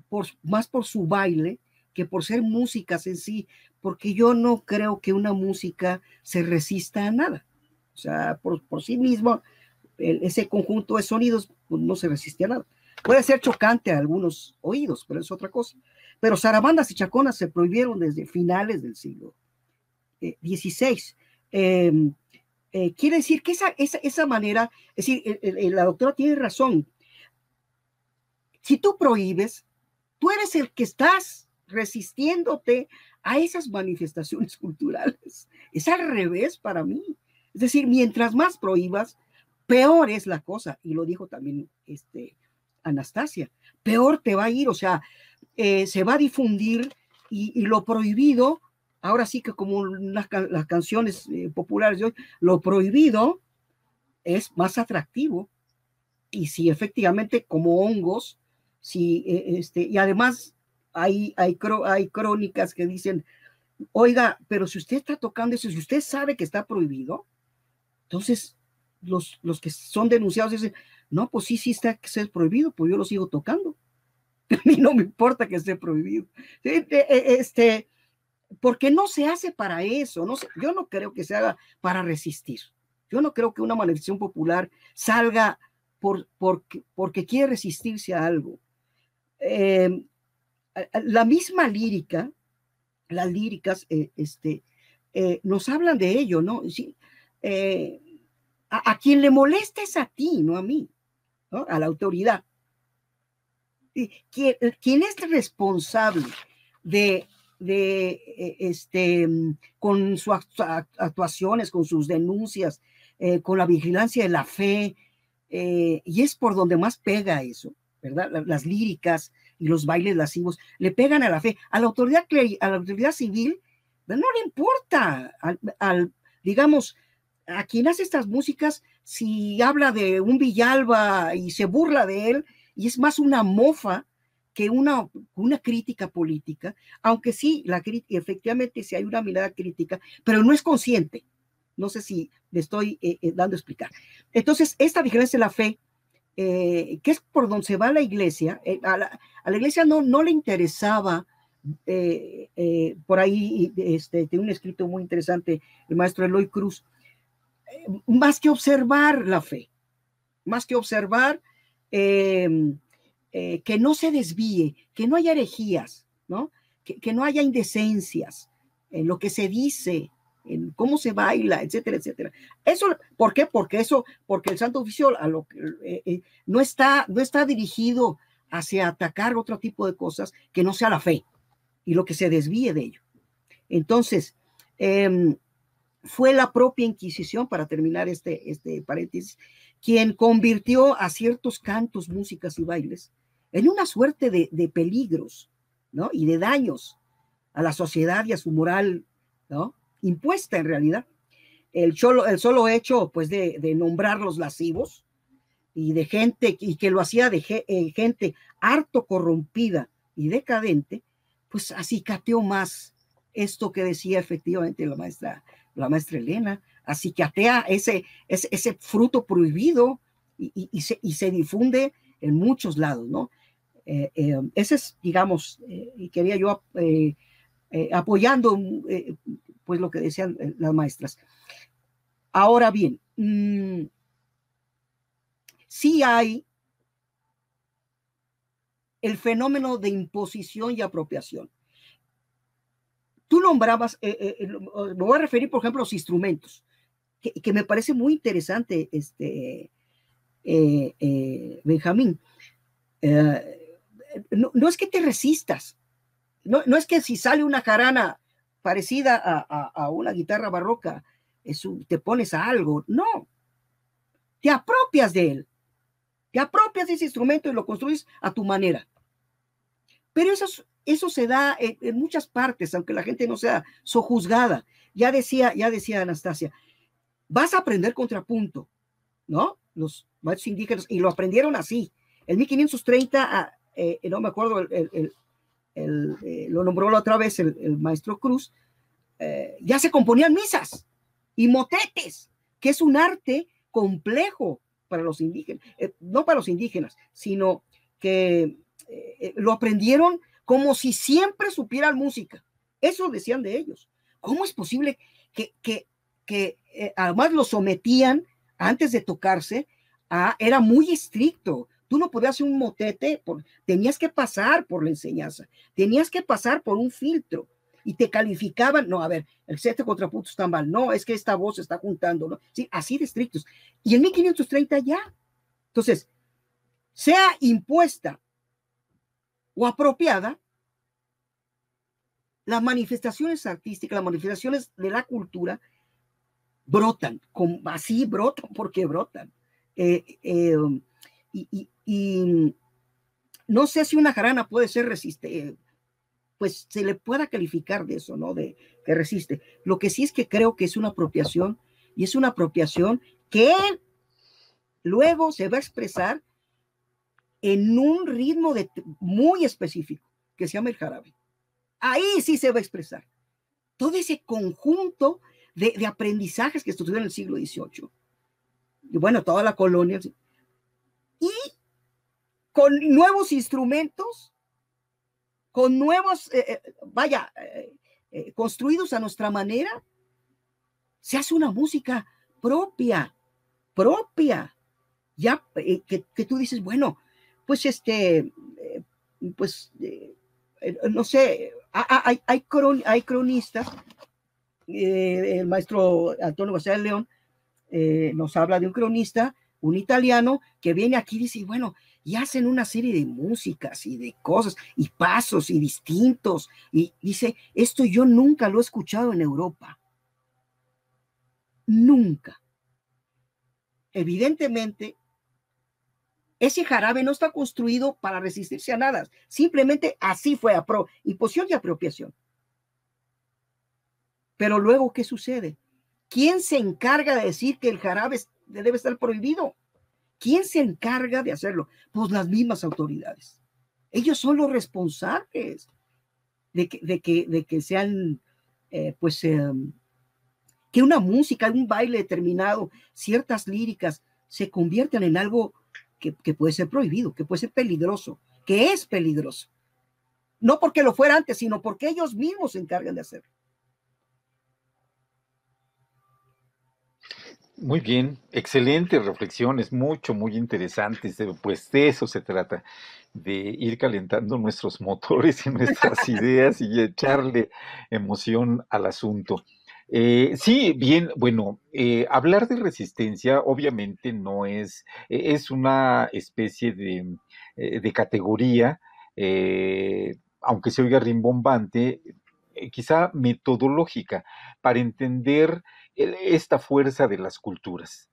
[SPEAKER 4] por, más por su baile que por ser músicas en sí, porque yo no creo que una música se resista a nada. O sea, por, sí mismo, ese conjunto de sonidos pues, no se resiste a nada. Puede ser chocante a algunos oídos, pero es otra cosa. Pero zarabandas y chaconas se prohibieron desde finales del siglo XVI. Eh, em, eh, quiere decir que esa, esa, manera, es decir, la doctora tiene razón. Si tú prohíbes, tú eres el que estás resistiéndote a esas manifestaciones culturales. Es al revés para mí. Es decir, mientras más prohíbas, peor es la cosa. Y lo dijo también este, Anastasia. Peor te va a ir, o sea, eh, se va a difundir y, lo prohibido, ahora sí que como las, canciones eh, populares de hoy, lo prohibido es más atractivo. Y si efectivamente, como hongos, si, eh, este, y además hay, hay, crónicas que dicen, oiga, pero si usted está tocando eso, si usted sabe que está prohibido, entonces los, los que son denunciados dicen, no, pues sí, sí está que sea prohibido, pues yo lo sigo tocando. A mí no me importa que esté prohibido. E, e, este, porque no se hace para eso. No yo no creo que se haga para resistir. Yo no creo que una manifestación popular salga por, porque, porque quiere resistirse a algo. Eh, eh, eh, la misma lírica, las líricas eh, este, nos hablan de ello, ¿no? Sí, a, quien le molesta es a ti, no a mí, ¿no? a la autoridad. quién es responsable de, de este, con sus actuaciones, con sus denuncias, con la vigilancia de la fe, y es por donde más pega eso, ¿verdad? Las líricas, y los bailes lascivos le pegan a la fe. A la autoridad, a la autoridad civil pues, no le importa, al, digamos, a quien hace estas músicas, si habla de un Villalba y se burla de él, y es más una mofa que una, una crítica política, aunque sí, la, efectivamente sí hay una mirada crítica, pero no es consciente. No sé si le estoy eh, eh, dando a explicar. Entonces, esta vigilancia de la fe eh, que es por donde se va la iglesia. Eh, a, la, iglesia no, no le interesaba, eh, por ahí este, tiene un escrito muy interesante el maestro Eloy Cruz, más que observar la fe, más que observar em, que no se desvíe, que no haya herejías, ¿no? Que, que no haya indecencias en lo que se dice, en cómo se baila, etcétera, etcétera. Eso, ¿por qué? Porque eso, porque el Santo Oficio eh, eh, no, está, no está dirigido hacia atacar otro tipo de cosas que no sea la fe y lo que se desvíe de ello. Entonces, em, fue la propia Inquisición, para terminar este, este paréntesis, quien convirtió a ciertos cantos, músicas y bailes en una suerte de, de peligros, ¿no? Y de daños a la sociedad y a su moral, ¿no? impuesta en realidad. El, solo, el solo hecho pues de, de nombrar los lascivos y de gente, y que lo hacía de eh, gente harto corrompida y decadente, pues así acicateó más esto que decía efectivamente la maestra, la maestra Elena, acicatea ese, ese, ese fruto prohibido y, se, difunde en muchos lados, ¿no? Eh, eh, ese es, digamos, y quería yo apoyando pues lo que decían eh, las maestras. Ahora bien, si mm, sí hay el fenómeno de imposición y apropiación. Tú nombrabas, eh, eh, me voy a referir, por ejemplo, a los instrumentos, que, me parece muy interesante, este, Benjamín. No, es que te resistas, no, no es que si sale una jarana parecida a, una guitarra barroca, es te pones a algo, no, te apropias de él, te apropias de ese instrumento y lo construyes a tu manera. Pero eso, eso se da en, muchas partes, aunque la gente no sea sojuzgada. Ya decía, ya decía Anastasia, vas a aprender contrapunto, ¿no? Los maestros indígenas, y lo aprendieron así. En 1530, ah, eh, no me acuerdo el eh, lo nombró la otra vez el, maestro Cruz, eh, ya se componían misas y motetes, que es un arte complejo para los indígenas, eh, no para los indígenas, sino que lo aprendieron como si siempre supieran música. Eso decían de ellos. ¿Cómo es posible que, que, que además lo sometían antes de tocarse? A, era muy estricto, Tú no podías hacer un motete, tenías que pasar por la enseñanza, tenías que pasar por un filtro y te calificaban, no, a ver, el sexto este contrapunto está mal, no, es que esta voz está juntando, ¿no? Sí, así de estrictos. Y en 1530 ya. Entonces, sea impuesta o apropiada, las manifestaciones artísticas, las manifestaciones de la cultura brotan, así brotan porque brotan. Eh, eh y, no sé si una jarana puede ser resistente, pues se le pueda calificar de eso, ¿no? De que resiste. Lo que sí es que creo que es una apropiación y es una apropiación que luego se va a expresar en un ritmo de, muy específico que se llama el jarabe. Ahí sí se va a expresar todo ese conjunto de, aprendizajes que estudió en el siglo XVIII. Y bueno, toda la colonia, y con nuevos instrumentos, con nuevos, eh, eh, vaya, eh, construidos a nuestra manera, se hace una música propia, propia, ya que, tú dices, bueno, pues este, pues, no sé, hay, hay, hay cronistas, el maestro Antonio García de León nos habla de un cronista un italiano que viene aquí dice, bueno, y hacen una serie de músicas y de cosas y pasos y distintos. Y dice, esto yo nunca lo he escuchado en Europa. Nunca. Evidentemente, ese jarabe no está construido para resistirse a nada. Simplemente así fue a pro, imposición y apropiación. Pero luego, ¿qué sucede? ¿Quién se encarga de decir que el jarabe es debe estar prohibido. ¿Quién se encarga de hacerlo? Pues las mismas autoridades. Ellos son los responsables de que, de que, sean, eh, pues, em, que una música, un baile determinado, ciertas líricas se conviertan en algo que, que puede ser prohibido, que puede ser peligroso, que es peligroso. No porque lo fuera antes, sino porque ellos mismos se encargan de hacerlo.
[SPEAKER 2] Muy bien, excelentes reflexiones, mucho, muy interesantes. Eh, pues de eso se trata, de ir calentando nuestros motores y nuestras ideas y echarle emoción al asunto. Eh, sí, bien, bueno, eh, hablar de resistencia obviamente no es, e, es una especie de, de categoría, aunque se oiga rimbombante, quizá metodológica, para entender esta fuerza de las culturas,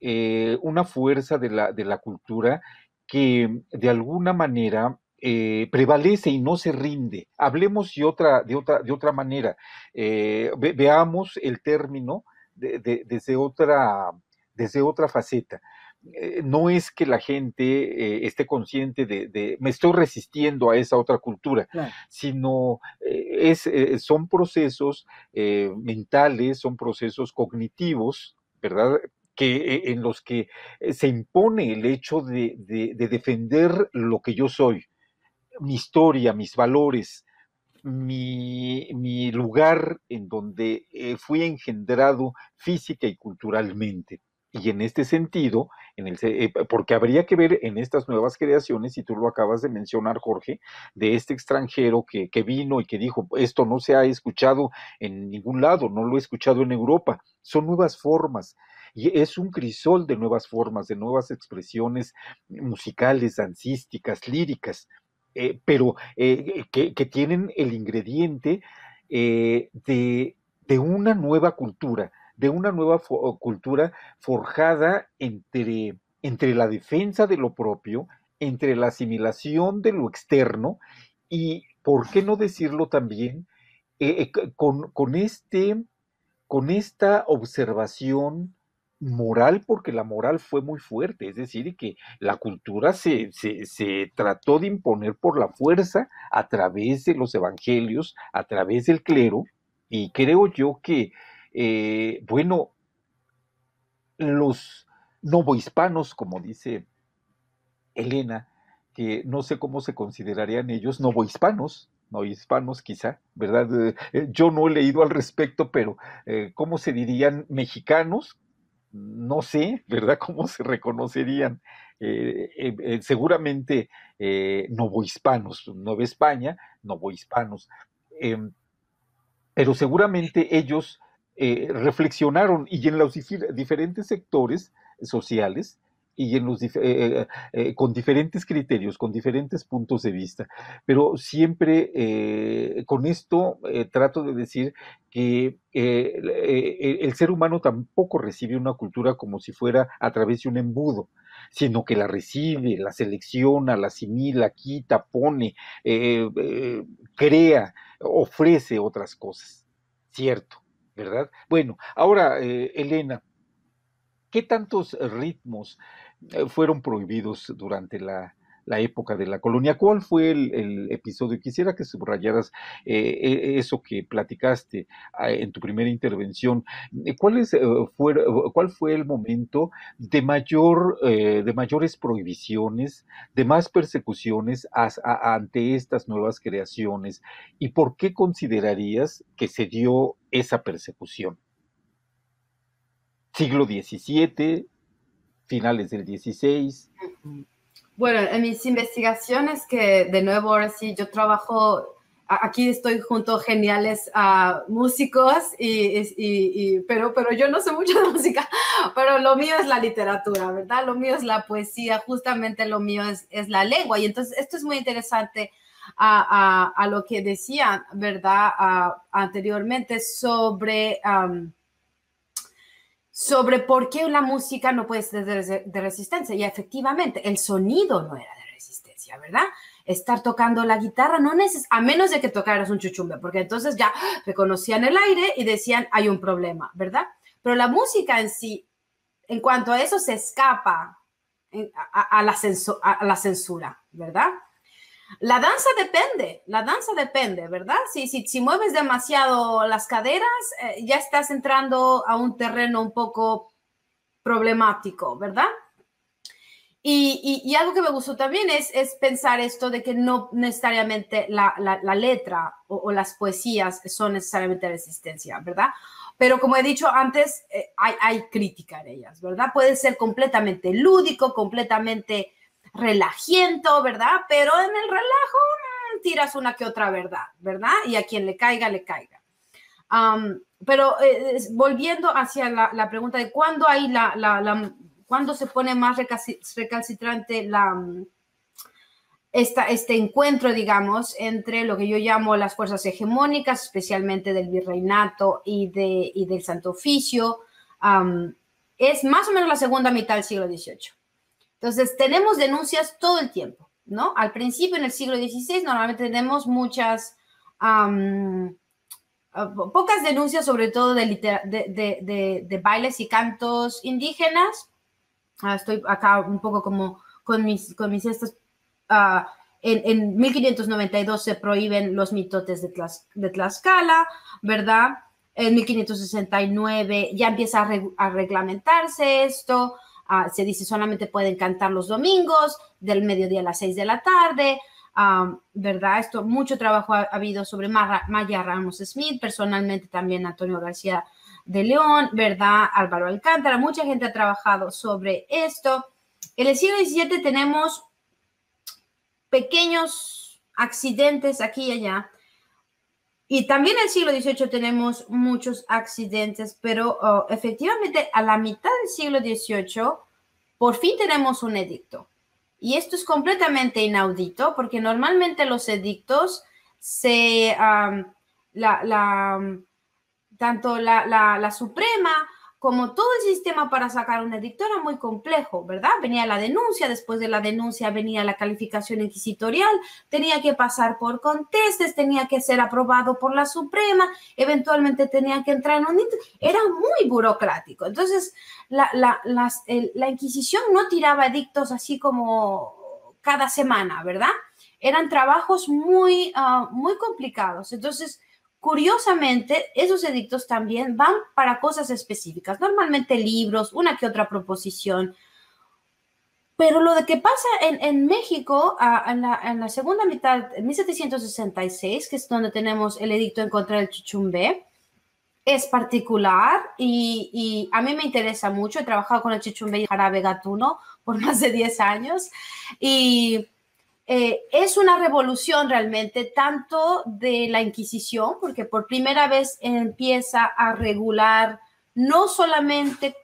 [SPEAKER 2] eh, una fuerza de la, cultura que de alguna manera eh, prevalece y no se rinde. Hablemos de otra, de otra, manera, eh, veamos el término desde, desde otra faceta. Eh, no es que la gente eh, esté consciente de, me estoy resistiendo a esa otra cultura, sino eh, es, son procesos mentales, son procesos cognitivos, ¿verdad? Que, en los que se impone el hecho de, defender lo que yo soy, mi historia, mis valores, mi lugar en donde fui engendrado física y culturalmente. Y en este sentido, en el, eh, porque habría que ver en estas nuevas creaciones, y tú lo acabas de mencionar, Jorge, de este extranjero que, vino y que dijo, esto no se ha escuchado en ningún lado, no lo he escuchado en Europa, son nuevas formas y es un crisol de nuevas formas, de nuevas expresiones musicales, dancísticas, líricas, eh, pero eh, que, tienen el ingrediente de, una nueva cultura, de una nueva cultura forjada entre, entre la defensa de lo propio, entre la asimilación de lo externo y, ¿por qué no decirlo también? Eh, eh, con, este, con esta observación moral, porque la moral fue muy fuerte, es decir, que la cultura se, trató de imponer por la fuerza a través de los evangelios, a través del clero, y creo yo que eh, bueno, los novohispanos, como dice Elena, que no sé cómo se considerarían ellos, novohispanos, no hispanos quizá, ¿verdad? Eh, eh, yo no he leído al respecto, pero ¿cómo se dirían mexicanos? No sé, ¿verdad? ¿Cómo se reconocerían? seguramente novohispanos, Nueva España, novohispanos. Em, pero seguramente ellos eh, reflexionaron y en los diferentes sectores sociales y en los eh, eh, eh, con diferentes criterios, con diferentes puntos de vista. Pero siempre con esto trato de decir que el ser humano tampoco recibe una cultura como si fuera a través de un embudo sino que la recibe, la selecciona, la asimila, quita, pone, crea, ofrece otras cosas, ¿cierto? ¿verdad? Bueno, ahora, eh, Elena, ¿qué tantos ritmos eh, fueron prohibidos durante la la época de la colonia. ¿Cuál fue el, episodio? Quisiera que subrayaras eh, e, eso que platicaste ah, en tu primera intervención. Eh, eh, ¿Cuál, fue, el momento de, mayor, de mayores prohibiciones, de más persecuciones ante estas nuevas creaciones? ¿Y por qué considerarías que se dio esa persecución? Siglo XVII, finales del XVI.
[SPEAKER 1] Bueno, en mis investigaciones, que de nuevo ahora sí yo trabajo, aquí estoy junto a geniales a músicos, y, pero, pero yo no sé mucho de música, pero lo mío es la literatura, ¿verdad? Lo mío es la poesía, justamente lo mío es, es la lengua. Y entonces esto es muy interesante a, a, lo que decían, ¿verdad? anteriormente sobre sobre por qué la música no puede ser de, resistencia. Y efectivamente, el sonido no era de resistencia, ¿verdad? Estar tocando la guitarra, no neces a menos de que tocaras un chuchumbe, porque entonces ya reconocían el aire y decían, hay un problema, ¿verdad? Pero la música en sí, en cuanto a eso, se escapa a la censura, ¿verdad? La danza depende, la danza depende, ¿verdad? Si, si, mueves demasiado las caderas, eh, ya estás entrando a un terreno un poco problemático, ¿verdad? Y, y, algo que me gustó también es, es, pensar esto de que no necesariamente la, la, letra o, las poesías son necesariamente resistencia, ¿verdad? Pero como he dicho antes, eh, hay, hay crítica en ellas, ¿verdad? Puede ser completamente lúdico, completamente relajiento, ¿verdad? Pero en el relajo ah, tiras una que otra verdad, ¿verdad? Y a quien le caiga, le caiga. pero eh, volviendo hacia la, pregunta de cuándo hay la, la, se pone más recalcitrante la, esta, este encuentro, digamos, entre lo que yo llamo las fuerzas hegemónicas, especialmente del virreinato y, del santo oficio, es más o menos la segunda mitad del siglo XVIII. Entonces, tenemos denuncias todo el tiempo, ¿no? Al principio, en el siglo XVI, normalmente tenemos muchas, ah, pocas denuncias, sobre todo de, de, bailes y cantos indígenas. Ah, estoy acá un poco como con mis, con mis estas. Ah, en, 1592 se prohíben los mitotes de, Tlaxcala, ¿verdad? En 1569 ya empieza a, a reglamentarse esto. Ah, se dice solamente pueden cantar los domingos, del mediodía a las seis de la tarde, ¿verdad? Esto, mucho trabajo ha, habido sobre Maya Ramos Smith, personalmente también Antonio García de León, ¿verdad? Álvaro Alcántara, mucha gente ha trabajado sobre esto. En el siglo XVII tenemos pequeños accidentes aquí y allá y también en el siglo XVIII tenemos muchos accidentes, pero oh, efectivamente a la mitad del siglo XVIII por fin tenemos un edicto. Y esto es completamente inaudito porque normalmente los edictos se... la, la, tanto la, la, la Suprema como todo el sistema para sacar un edicto era muy complejo, ¿verdad? Venía la denuncia, después de la denuncia venía la calificación inquisitorial, tenía que pasar por contestes, tenía que ser aprobado por la Suprema, eventualmente tenía que entrar en un... Era muy burocrático. Entonces, la, la, Inquisición no tiraba edictos así como cada semana, ¿verdad? Eran trabajos muy, ah, muy complicados. Entonces, Curiosamente, esos edictos también van para cosas específicas, normalmente libros, una que otra proposición. Pero lo de que pasa en, México, en, la, segunda mitad, en 1766, que es donde tenemos el edicto en contra del chichumbe es particular y, a mí me interesa mucho. He trabajado con el chichumbe y jarabe gatuno por más de 10 años y eh, es una revolución realmente, tanto de la Inquisición, porque por primera vez empieza a regular no solamente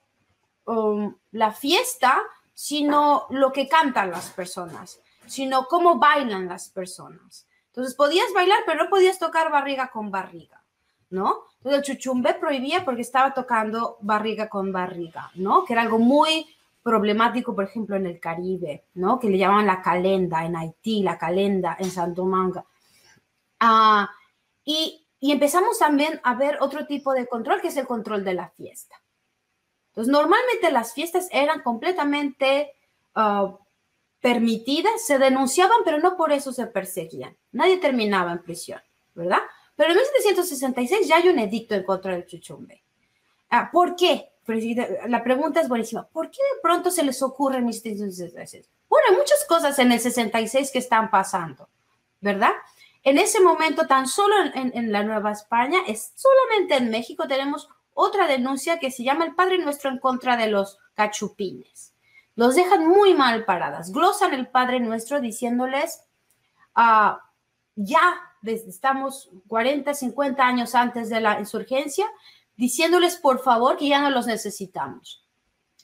[SPEAKER 1] um, la fiesta, sino lo que cantan las personas, sino cómo bailan las personas. Entonces podías bailar, pero no podías tocar barriga con barriga, ¿no? Entonces el chuchumbe prohibía porque estaba tocando barriga con barriga, ¿no? Que era algo muy problemático, por ejemplo, en el Caribe, ¿no? que le llamaban la calenda en Haití, la calenda en Santo Manga. Ah, y, y empezamos también a ver otro tipo de control, que es el control de la fiesta. Entonces, normalmente las fiestas eran completamente ah, permitidas, se denunciaban, pero no por eso se perseguían. Nadie terminaba en prisión, ¿verdad? Pero en 1766 ya hay un edicto en contra del chuchumbe. Ah, ¿Por qué? la pregunta es buenísima. ¿Por qué de pronto se les ocurren mis Bueno, hay muchas cosas en el 66 que están pasando, ¿verdad? En ese momento, tan solo en, la Nueva España, es solamente en México tenemos otra denuncia que se llama el Padre Nuestro en contra de los cachupines. Los dejan muy mal paradas, glosan el Padre Nuestro diciéndoles, ah, ya estamos 40, 50 años antes de la insurgencia, diciéndoles por favor que ya no los necesitamos.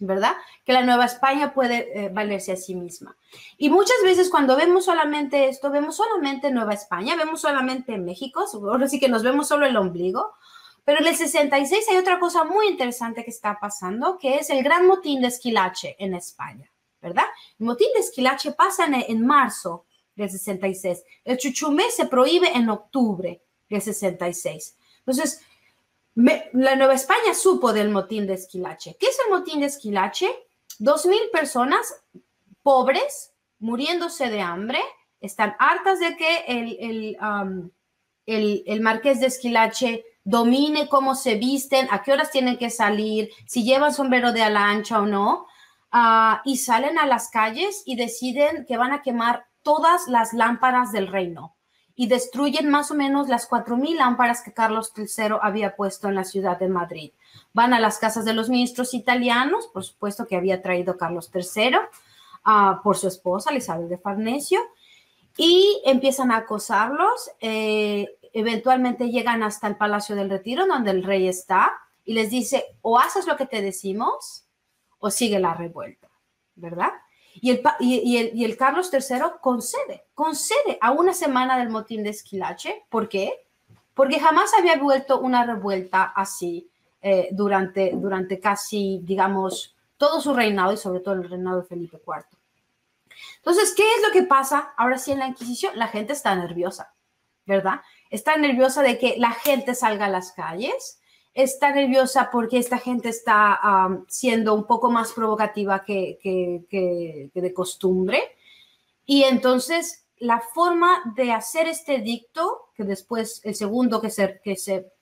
[SPEAKER 1] ¿verdad? Que la Nueva España puede eh, valerse a sí misma. Y muchas veces cuando vemos solamente esto, vemos solamente Nueva España, vemos solamente México, ahora sí que nos vemos solo el ombligo, pero en el 66 hay otra cosa muy interesante que está pasando, que es el gran motín de Esquilache en España, ¿verdad? El motín de Esquilache pasa en, en marzo del 66, el chuchumé se prohíbe en octubre del 66. Entonces, la Nueva España supo del motín de Esquilache. ¿Qué es el motín de Esquilache? Dos mil personas pobres, muriéndose de hambre, están hartas de que el, el, marqués de Esquilache domine cómo se visten, a qué horas tienen que salir, si llevan sombrero de ala ancha o no, ah, y salen a las calles y deciden que van a quemar todas las lámparas del reino y destruyen más o menos las 4.000 lámparas que Carlos III había puesto en la ciudad de Madrid. Van a las casas de los ministros italianos, por supuesto que había traído Carlos III, ah, por su esposa, Elizabeth de Farnesio, y empiezan a acosarlos. Eh, eventualmente llegan hasta el Palacio del Retiro, donde el rey está, y les dice, o haces lo que te decimos, o sigue la revuelta, ¿verdad? Y el, Carlos III concede, concede a una semana del motín de Esquilache. ¿Por qué? Porque jamás había vuelto una revuelta así eh, durante, durante casi, digamos, todo su reinado y sobre todo el reinado de Felipe IV. Entonces, ¿qué es lo que pasa ahora sí en la Inquisición? La gente está nerviosa, ¿verdad? Está nerviosa de que la gente salga a las calles, está nerviosa porque esta gente está siendo un poco más provocativa que, de costumbre. Y entonces la forma de hacer este dicto, que después el segundo que se, que se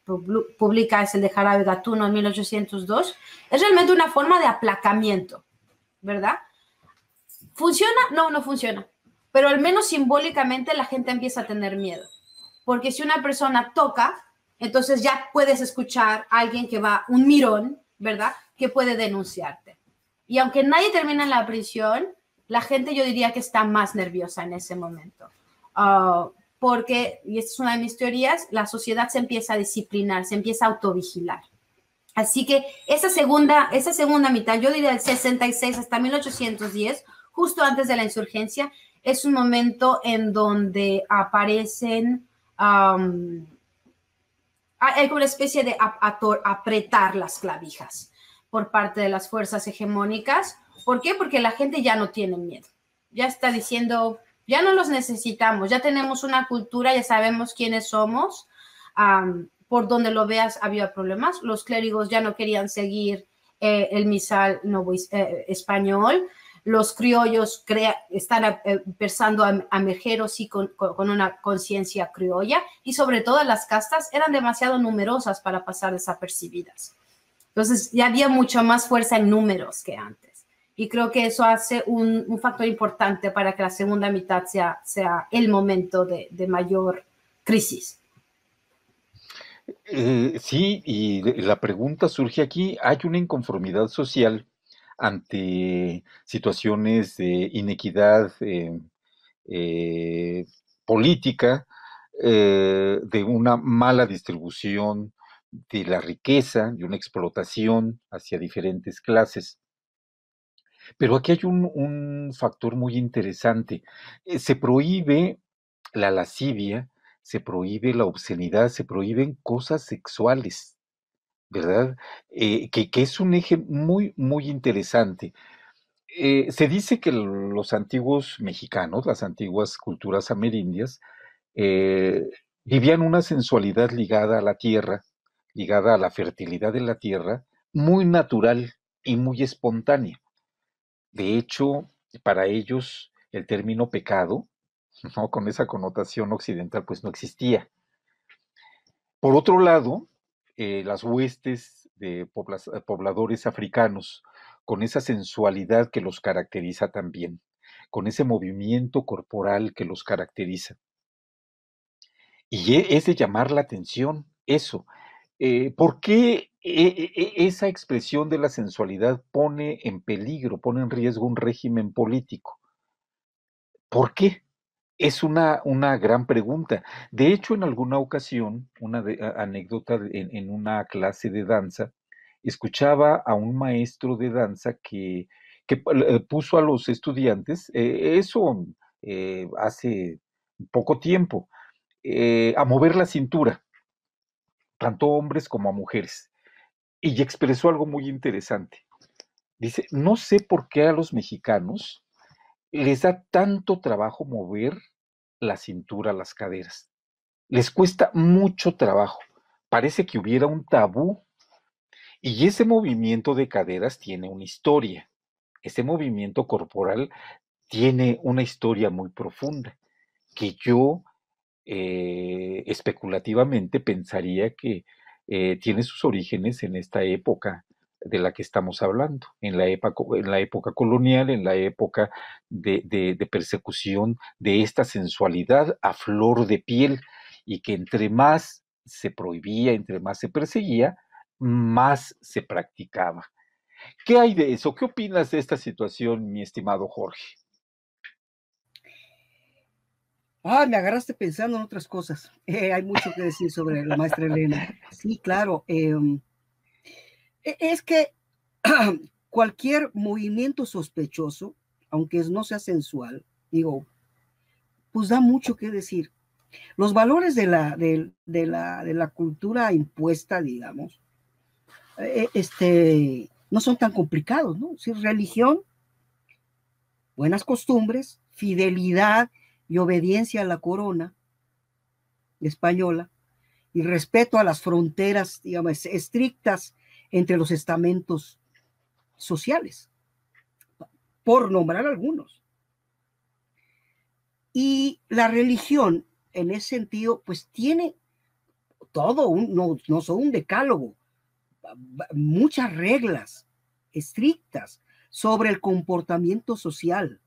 [SPEAKER 1] publica es el de Jarabe Gatuno en 1802, es realmente una forma de aplacamiento, ¿verdad? ¿Funciona? No, no funciona. Pero al menos simbólicamente la gente empieza a tener miedo. Porque si una persona toca, entonces ya puedes escuchar a alguien que va, un mirón, ¿verdad? Que puede denunciarte. Y aunque nadie termina en la prisión, la gente yo diría que está más nerviosa en ese momento. Ah, porque, y esta es una de mis teorías, la sociedad se empieza a disciplinar, se empieza a autovigilar. Así que esa segunda, esa segunda mitad, yo diría del 66 hasta 1810, justo antes de la insurgencia, es un momento en donde aparecen Ah, hay como una especie de apretar las clavijas por parte de las fuerzas hegemónicas. ¿Por qué? Porque la gente ya no tiene miedo. Ya está diciendo, ya no los necesitamos, ya tenemos una cultura, ya sabemos quiénes somos. por donde lo veas había problemas. Los clérigos ya no querían seguir eh, el misal eh, español los criollos están eh, empezando a, mejeros y con, una conciencia criolla y sobre todo las castas eran demasiado numerosas para pasar desapercibidas. Entonces ya había mucha más fuerza en números que antes. Y creo que eso hace un, factor importante para que la segunda mitad sea, sea el momento de, mayor crisis.
[SPEAKER 2] Eh, sí, y la pregunta surge aquí, hay una inconformidad social ante situaciones de inequidad eh, eh, política, eh, de una mala distribución de la riqueza, de una explotación hacia diferentes clases. Pero aquí hay un, un factor muy interesante. se prohíbe la lascivia, se prohíbe la obscenidad, se prohíben cosas sexuales. ¿verdad? Eh, que, es un eje muy, muy interesante. Eh, se dice que los antiguos mexicanos, las antiguas culturas amerindias, eh, vivían una sensualidad ligada a la tierra, ligada a la fertilidad de la tierra, muy natural y muy espontánea. De hecho, para ellos el término pecado, ¿no? con esa connotación occidental, pues no existía. Por otro lado, eh, las huestes de eh, pobladores africanos, con esa sensualidad que los caracteriza también, con ese movimiento corporal que los caracteriza. Y e, es de llamar la atención eso. Eh, ¿Por qué e, e, esa expresión de la sensualidad pone en peligro, pone en riesgo un régimen político? ¿Por qué? es una, una gran pregunta. De hecho, en alguna ocasión, una anécdota en, una clase de danza, escuchaba a un maestro de danza que, puso a los estudiantes, eh, eso eh, hace poco tiempo, eh, a mover la cintura, tanto hombres como a mujeres. Y expresó algo muy interesante. Dice, no sé por qué a los mexicanos les da tanto trabajo mover la cintura, las caderas. Les cuesta mucho trabajo. Parece que hubiera un tabú. Y ese movimiento de caderas tiene una historia. Ese movimiento corporal tiene una historia muy profunda que yo eh, especulativamente pensaría que eh, tiene sus orígenes en esta época de la que estamos hablando, en la época, en la época colonial, en la época de, persecución de esta sensualidad a flor de piel y que entre más se prohibía, entre más se perseguía, más se practicaba. ¿Qué hay de eso? ¿Qué opinas de esta situación, mi estimado Jorge?
[SPEAKER 4] Ah, me agarraste pensando en otras cosas. hay mucho que decir sobre la maestra Elena. Sí, claro. Eh, e, es que cualquier movimiento sospechoso, aunque no sea sensual, digo, pues da mucho que decir. Los valores de la, de, la, cultura impuesta, digamos, e, e, este, no son tan complicados, ¿no? Si religión, buenas costumbres, fidelidad y obediencia a la corona española y respeto a las fronteras, digamos, estrictas entre los estamentos sociales, por nombrar algunos. Y la religión, en ese sentido, pues tiene todo, no, son un decálogo, muchas reglas estrictas sobre el comportamiento social,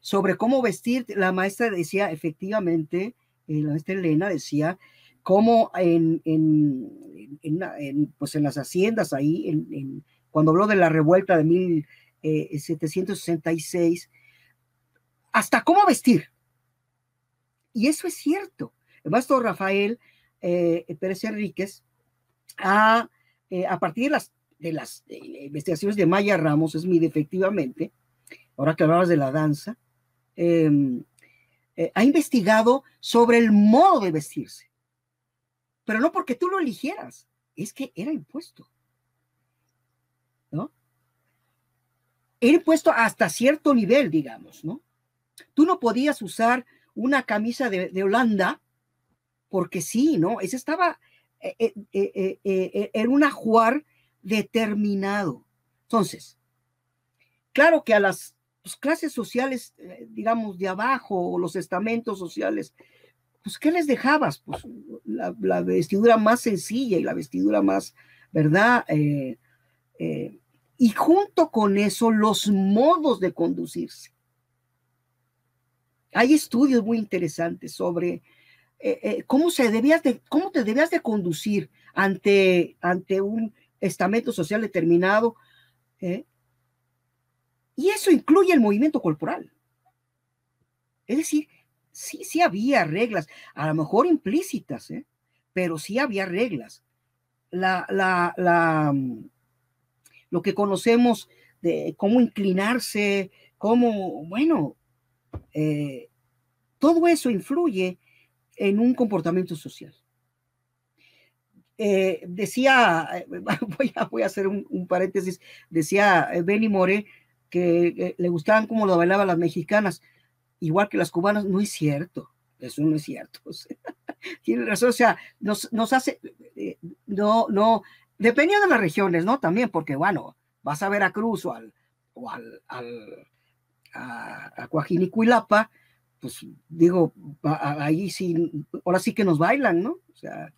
[SPEAKER 4] sobre cómo vestir. La maestra decía, efectivamente, eh, la maestra Elena decía cómo en, pues en las haciendas, ahí, en, cuando habló de la revuelta de 1766, eh, hasta cómo vestir. Y eso es cierto. El maestro Rafael eh, Pérez Enríquez, a, ah, eh, a partir de las, de las investigaciones de Maya Ramos es mi efectivamente, ahora que hablabas de la danza, em, ha investigado sobre el modo de vestirse pero no porque tú lo eligieras, es que era impuesto. ¿No? Era impuesto hasta cierto nivel, digamos, ¿no? Tú no podías usar una camisa de, Holanda porque sí, ¿no? Ese estaba, eh, eh, eh, era un ajuar determinado. Entonces, claro que a las pues, clases sociales, digamos, de abajo, o los estamentos sociales pues, ¿qué les dejabas? Pues la, vestidura más sencilla y la vestidura más, ¿verdad? Eh, eh, y junto con eso, los modos de conducirse. Hay estudios muy interesantes sobre eh, cómo, se debías de, cómo te debías de conducir ante, ante un estamento social determinado. Y eso incluye el movimiento corporal. Es decir, sí, sí había reglas, a lo mejor implícitas, ¿eh? pero sí había reglas. La, la, la, mm, lo que conocemos de cómo inclinarse, cómo, bueno, eh, todo eso influye en un comportamiento social. Eh, decía, voy a, hacer un, paréntesis, decía Benny More que le gustaban cómo lo bailaban las mexicanas igual que las cubanas, no es cierto. Eso no es cierto. O tiene razón. O sea, nos, nos hace, eh, no, no, dependiendo de las regiones, ¿no? También, porque bueno, vas a Veracruz o al, o al, al a, a Coajinicuilapa, pues digo, ahí sí, ahora sí que nos bailan, ¿no? O sea,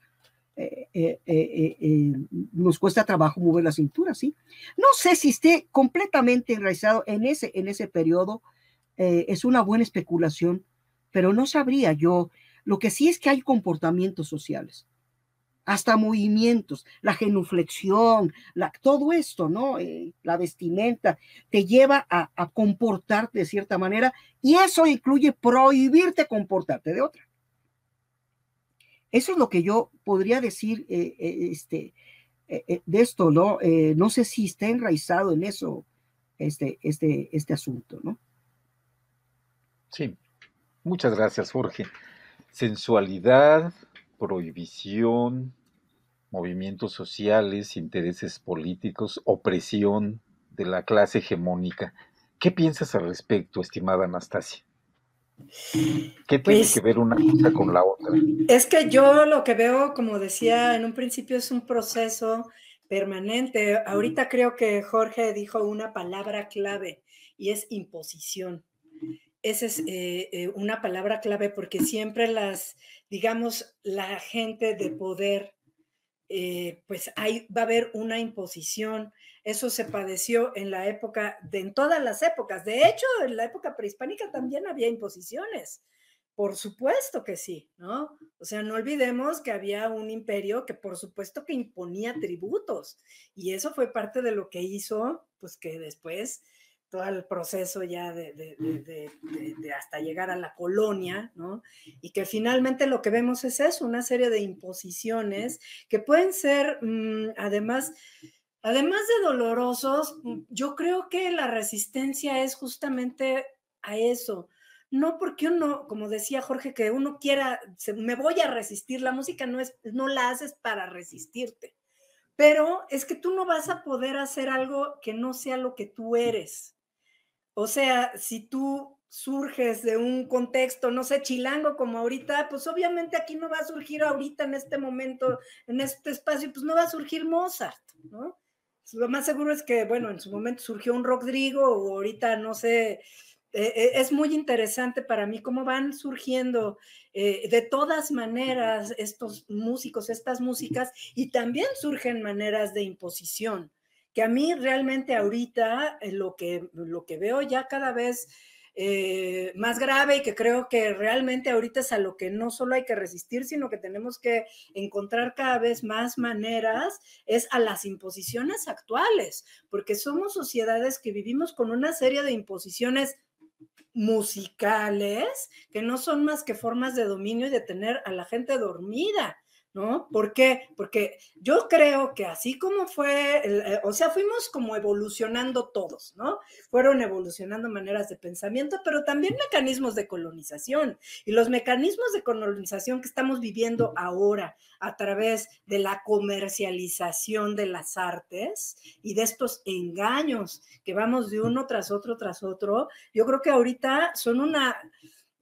[SPEAKER 4] eh, eh, nos cuesta trabajo mover la cintura, ¿sí? No sé si esté completamente enraizado en ese, en ese periodo eh, es una buena especulación, pero no sabría yo. Lo que sí es que hay comportamientos sociales, hasta movimientos, la genuflexión, todo esto, ¿no? Eh, la vestimenta te lleva a, comportarte de cierta manera y eso incluye prohibirte comportarte de otra. Eso es lo que yo podría decir eh, este, de esto, ¿no? no sé si está enraizado en eso este, este, este asunto, ¿no?
[SPEAKER 2] Sí, muchas gracias, Jorge. Sensualidad, prohibición, movimientos sociales, intereses políticos, opresión de la clase hegemónica. ¿Qué piensas al respecto, estimada Anastasia? ¿Qué tiene pues, que ver una cosa con la otra?
[SPEAKER 3] Es que yo lo que veo, como decía en un principio, es un proceso permanente. Ahorita creo que Jorge dijo una palabra clave y es imposición esa es eh, eh, una palabra clave porque siempre las, digamos, la gente de poder, eh, pues hay, va a haber una imposición. Eso se padeció en la época, en todas las épocas. De hecho, en la época prehispánica también había imposiciones. Por supuesto que sí, ¿no? O sea, no olvidemos que había un imperio que por supuesto que imponía tributos y eso fue parte de lo que hizo, pues que después todo el proceso ya de, hasta llegar a la colonia, ¿no? Y que finalmente lo que vemos es eso, una serie de imposiciones que pueden ser, mm, además, además de dolorosos, mm, yo creo que la resistencia es justamente a eso. No porque uno, como decía Jorge, que uno quiera, me voy a resistir, la música no, es, no la haces para resistirte, pero es que tú no vas a poder hacer algo que no sea lo que tú eres. O sea, si tú surges de un contexto, no sé, chilango como ahorita, pues obviamente aquí no va a surgir ahorita en este momento, en este espacio, pues no va a surgir Mozart, ¿no? Pues, lo más seguro es que, bueno, en su momento surgió un Rodrigo o ahorita, no sé, eh, eh, es muy interesante para mí cómo van surgiendo eh, de todas maneras estos músicos, estas músicas, y también surgen maneras de imposición, que a mí realmente ahorita eh, lo que, lo que veo ya cada vez eh, más grave y que creo que realmente ahorita es a lo que no solo hay que resistir, sino que tenemos que encontrar cada vez más maneras, es a las imposiciones actuales, porque somos sociedades que vivimos con una serie de imposiciones musicales que no son más que formas de dominio y de tener a la gente dormida. ¿no? ¿Por qué? Porque yo creo que así como fue, eh, o sea, fuimos como evolucionando todos, ¿no? Fueron evolucionando maneras de pensamiento, pero también mecanismos de colonización. Y los mecanismos de colonización que estamos viviendo ahora a través de la comercialización de las artes y de estos engaños que vamos de uno tras otro, tras otro, yo creo que ahorita son una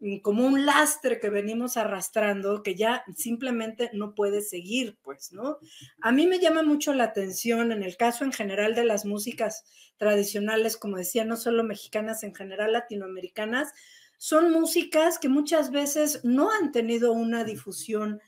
[SPEAKER 3] Mm, como un lastre que venimos arrastrando que ya simplemente no puede seguir, pues, ¿no? A mí me llama mucho la atención en el caso en general de las músicas tradicionales, como decía, no solo mexicanas, en general latinoamericanas, son músicas que muchas veces no han tenido una difusión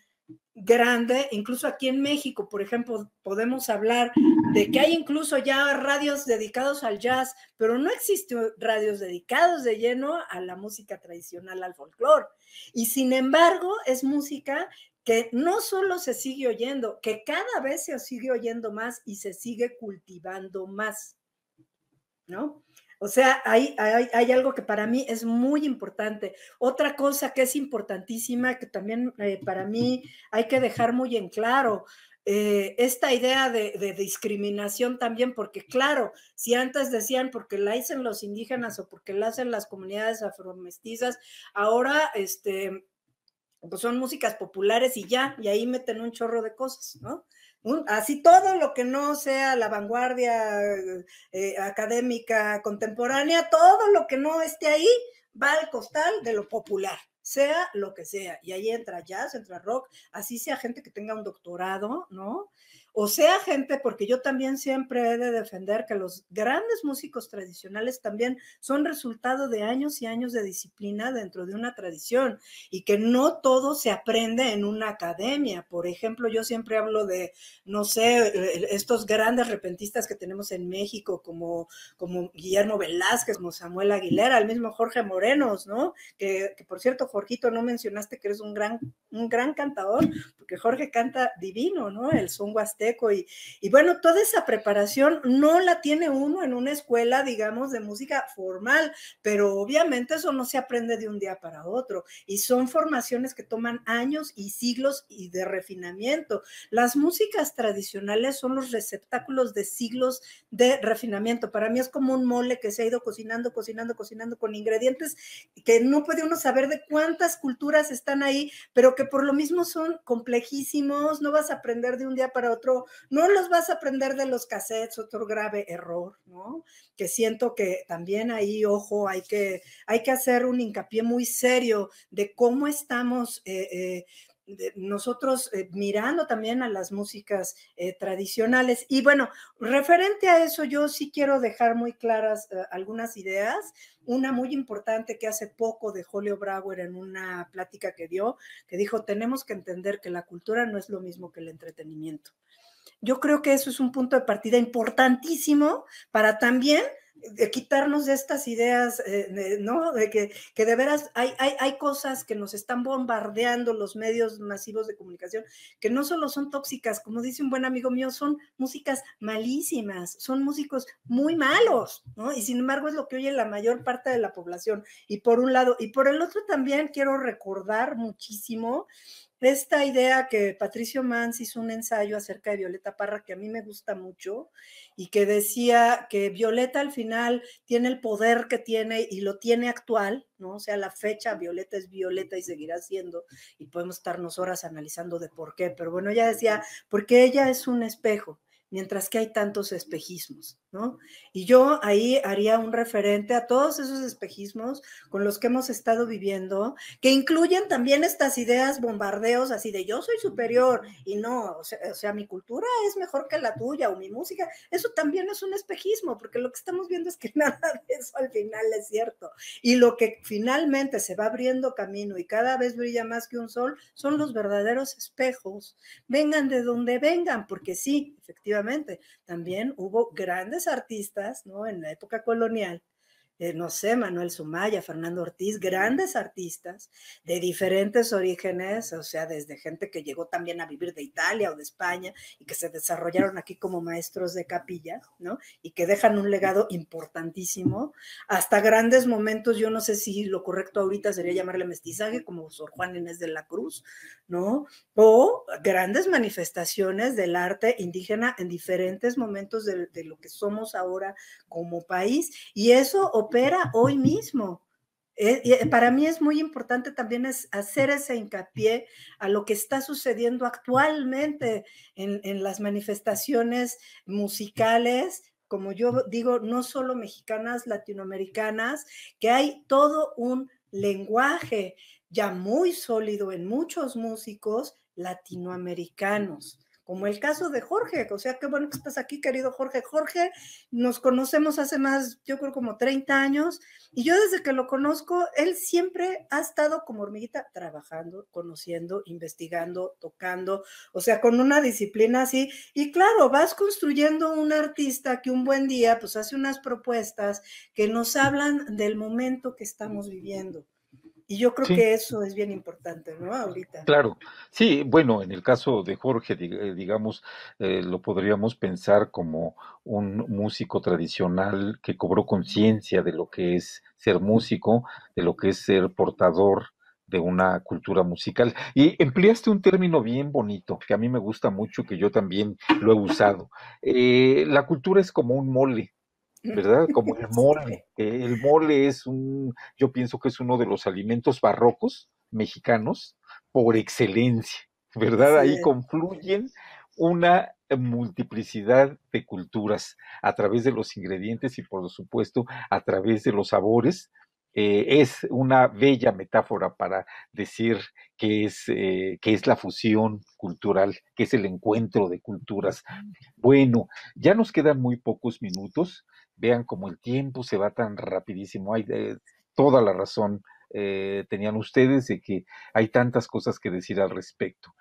[SPEAKER 3] grande, incluso aquí en México, por ejemplo, podemos hablar de que hay incluso ya radios dedicados al jazz, pero no existen radios dedicados de lleno a la música tradicional, al folclore. Y sin embargo, es música que no solo se sigue oyendo, que cada vez se sigue oyendo más y se sigue cultivando más, ¿no? O sea, hay, hay, algo que para mí es muy importante. Otra cosa que es importantísima, que también eh, para mí hay que dejar muy en claro, eh, esta idea de, discriminación también, porque claro, si antes decían porque la hacen los indígenas o porque la hacen las comunidades afromestizas, ahora este, pues son músicas populares y ya, y ahí meten un chorro de cosas, ¿no? así todo lo que no sea la vanguardia eh, eh, académica contemporánea, todo lo que no esté ahí va al costal de lo popular, sea lo que sea. Y ahí entra jazz, entra rock, así sea gente que tenga un doctorado, ¿no? o sea gente, porque yo también siempre he de defender que los grandes músicos tradicionales también son resultado de años y años de disciplina dentro de una tradición y que no todo se aprende en una academia. Por ejemplo, yo siempre hablo de, no sé, eh, estos grandes repentistas que tenemos en México como, como Guillermo Velázquez, como Samuel Aguilera, el mismo Jorge Morenos, ¿no? Que, por cierto, Jorgito, no mencionaste que eres un gran, un gran cantador, porque Jorge canta divino, ¿no? El son y, bueno, toda esa preparación no la tiene uno en una escuela, digamos, de música formal, pero obviamente eso no se aprende de un día para otro. Y son formaciones que toman años y siglos y de refinamiento. Las músicas tradicionales son los receptáculos de siglos de refinamiento. Para mí es como un mole que se ha ido cocinando, cocinando, cocinando con ingredientes que no puede uno saber de cuántas culturas están ahí, pero que por lo mismo son complejísimos, no vas a aprender de un día para otro no los vas a aprender de los cassettes, otro grave error, ¿no? Que siento que también ahí, ojo, hay que, hay que hacer un hincapié muy serio de cómo estamos eh, eh, nosotros eh, mirando también a las músicas eh, tradicionales. Y bueno, referente a eso, yo sí quiero dejar muy claras eh, algunas ideas. Una muy importante que hace poco de Leo Brauer en una plática que dio, que dijo, tenemos que entender que la cultura no es lo mismo que el entretenimiento. Yo creo que eso es un punto de partida importantísimo para también de quitarnos de estas ideas, eh, ¿no? De que, que de veras hay, hay, hay, cosas que nos están bombardeando los medios masivos de comunicación, que no solo son tóxicas, como dice un buen amigo mío, son músicas malísimas, son músicos muy malos, ¿no? Y sin embargo es lo que oye la mayor parte de la población, y por un lado, y por el otro también quiero recordar muchísimo esta idea que Patricio Mans hizo un ensayo acerca de Violeta Parra que a mí me gusta mucho y que decía que Violeta al final tiene el poder que tiene y lo tiene actual, ¿no? O sea, la fecha Violeta es Violeta y seguirá siendo y podemos estarnos horas analizando de por qué, pero bueno, ella decía, porque ella es un espejo mientras que hay tantos espejismos, ¿no? Y yo ahí haría un referente a todos esos espejismos con los que hemos estado viviendo, que incluyen también estas ideas bombardeos así de yo soy superior y no, o sea, mi cultura es mejor que la tuya o mi música, eso también es un espejismo, porque lo que estamos viendo es que nada de eso al final es cierto. Y lo que finalmente se va abriendo camino y cada vez brilla más que un sol son los verdaderos espejos, vengan de donde vengan, porque sí, efectivamente, también hubo grandes artistas, ¿no? En la época colonial eh, no sé, Manuel Sumaya, Fernando Ortiz, grandes artistas de diferentes orígenes, o sea, desde gente que llegó también a vivir de Italia o de España y que se desarrollaron aquí como maestros de capilla, ¿no? Y que dejan un legado importantísimo, hasta grandes momentos, yo no sé si lo correcto ahorita sería llamarle mestizaje, como Sor Juan Inés de la Cruz, ¿no? O grandes manifestaciones del arte indígena en diferentes momentos de, de lo que somos ahora como país, y eso opera hoy mismo. Eh, eh, para mí es muy importante también hacer ese hincapié a lo que está sucediendo actualmente en, en las manifestaciones musicales, como yo digo, no solo mexicanas, latinoamericanas, que hay todo un lenguaje ya muy sólido en muchos músicos latinoamericanos como el caso de Jorge, o sea, qué bueno que estás aquí, querido Jorge. Jorge, nos conocemos hace más, yo creo, como 30 años, y yo desde que lo conozco, él siempre ha estado como hormiguita trabajando, conociendo, investigando, tocando, o sea, con una disciplina así, y claro, vas construyendo un artista que un buen día, pues hace unas propuestas que nos hablan del momento que estamos viviendo.
[SPEAKER 2] Y yo creo que eso
[SPEAKER 3] es bien importante, ¿no? Ahorita.
[SPEAKER 2] Claro, sí, bueno, en el caso de Jorge, eh, digamos, eh, lo podríamos pensar como un músico tradicional que cobró conciencia de lo que es ser músico, de lo que es ser portador de una cultura musical. Y empleaste un término bien bonito, que a mí me gusta mucho, que yo también lo he usado. Eh, la cultura es como un mole ¿verdad? Como el mole. El mole es un, yo pienso que es uno de los alimentos barrocos mexicanos por excelencia, ¿verdad? Ahí confluyen una multiplicidad de culturas a través de los ingredientes y por supuesto a través de los sabores. Eh, es una bella metáfora para decir que es, eh, que es la fusión cultural, que es el encuentro de culturas. Bueno, ya nos quedan muy pocos minutos vean cómo el tiempo se va tan rapidísimo. Hay toda la razón eh, tenían ustedes de que hay tantas cosas que decir al respecto.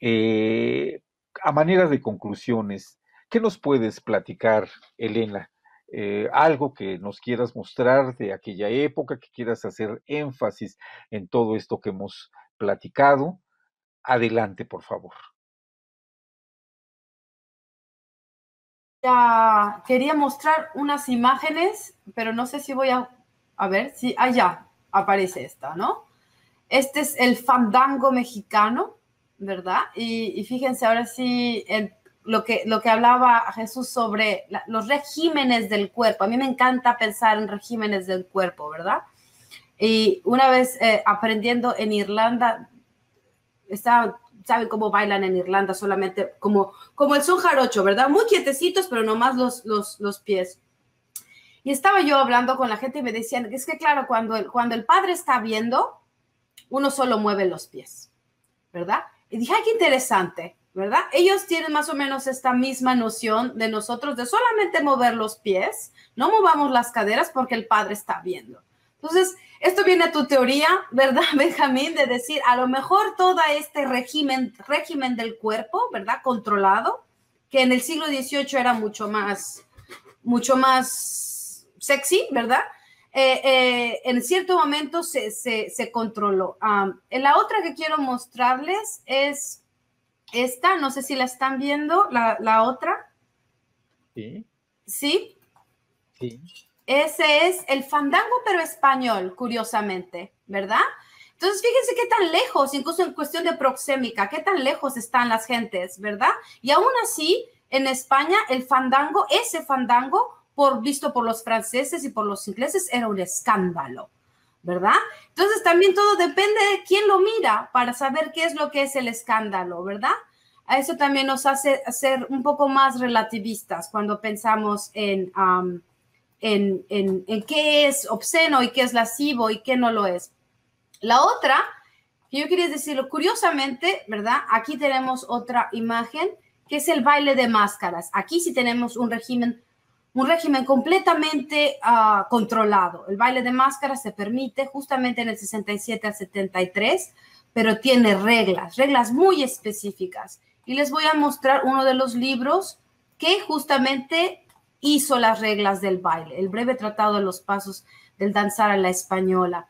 [SPEAKER 2] Eh, a manera de conclusiones, ¿qué nos puedes platicar, Elena? Eh, algo que nos quieras mostrar de aquella época, que quieras hacer énfasis en todo esto que hemos platicado. Adelante, por favor.
[SPEAKER 1] quería, mostrar unas imágenes, pero no sé si voy a... A ver, si allá ah, aparece esta, ¿no? Este es el fandango mexicano, ¿verdad? Y, fíjense ahora sí lo, que, lo que hablaba Jesús sobre los regímenes del cuerpo. A mí me encanta pensar en regímenes del cuerpo, ¿verdad? Y una vez eh, aprendiendo en Irlanda, estaba saben cómo bailan en Irlanda, solamente como, como el son jarocho, ¿verdad? Muy quietecitos, pero nomás los, los, pies. Y estaba yo hablando con la gente y me decían, es que claro, cuando el, cuando el padre está viendo, uno solo mueve los pies, ¿verdad? Y dije, ay, qué interesante, ¿verdad? Ellos tienen más o menos esta misma noción de nosotros, de solamente mover los pies, no movamos las caderas porque el padre está viendo. Entonces, esto viene a tu teoría, ¿verdad, Benjamín? De decir, a lo mejor todo este régimen, régimen del cuerpo, ¿verdad? Controlado, que en el siglo XVIII era mucho más, mucho más sexy, ¿verdad? Eh, eh, en cierto momento se, controló. Eh, la otra que quiero mostrarles es esta, no sé si la están viendo, la, la otra. Sí. ¿Sí? Sí. Ese es el fandango, pero español, curiosamente, ¿verdad? Entonces, fíjense qué tan lejos, incluso en cuestión de proxémica, qué tan lejos están las gentes, ¿verdad? Y aún así, en España, el fandango, ese fandango, por, visto por los franceses y por los ingleses, era un escándalo, ¿verdad? Entonces, también todo depende de quién lo mira para saber qué es lo que es el escándalo, ¿verdad? A Eso también nos hace ser un poco más relativistas cuando pensamos en en, en, qué es obsceno y qué es lascivo y qué no lo es. La otra, que yo quería decirlo, curiosamente, ¿verdad? Aquí tenemos otra imagen que es el baile de máscaras. Aquí sí tenemos un régimen, un régimen completamente ah, controlado. El baile de máscaras se permite justamente en el 67 al 73, pero tiene reglas, reglas muy específicas. Y les voy a mostrar uno de los libros que justamente hizo las reglas del baile, el breve tratado de los pasos del danzar a la española.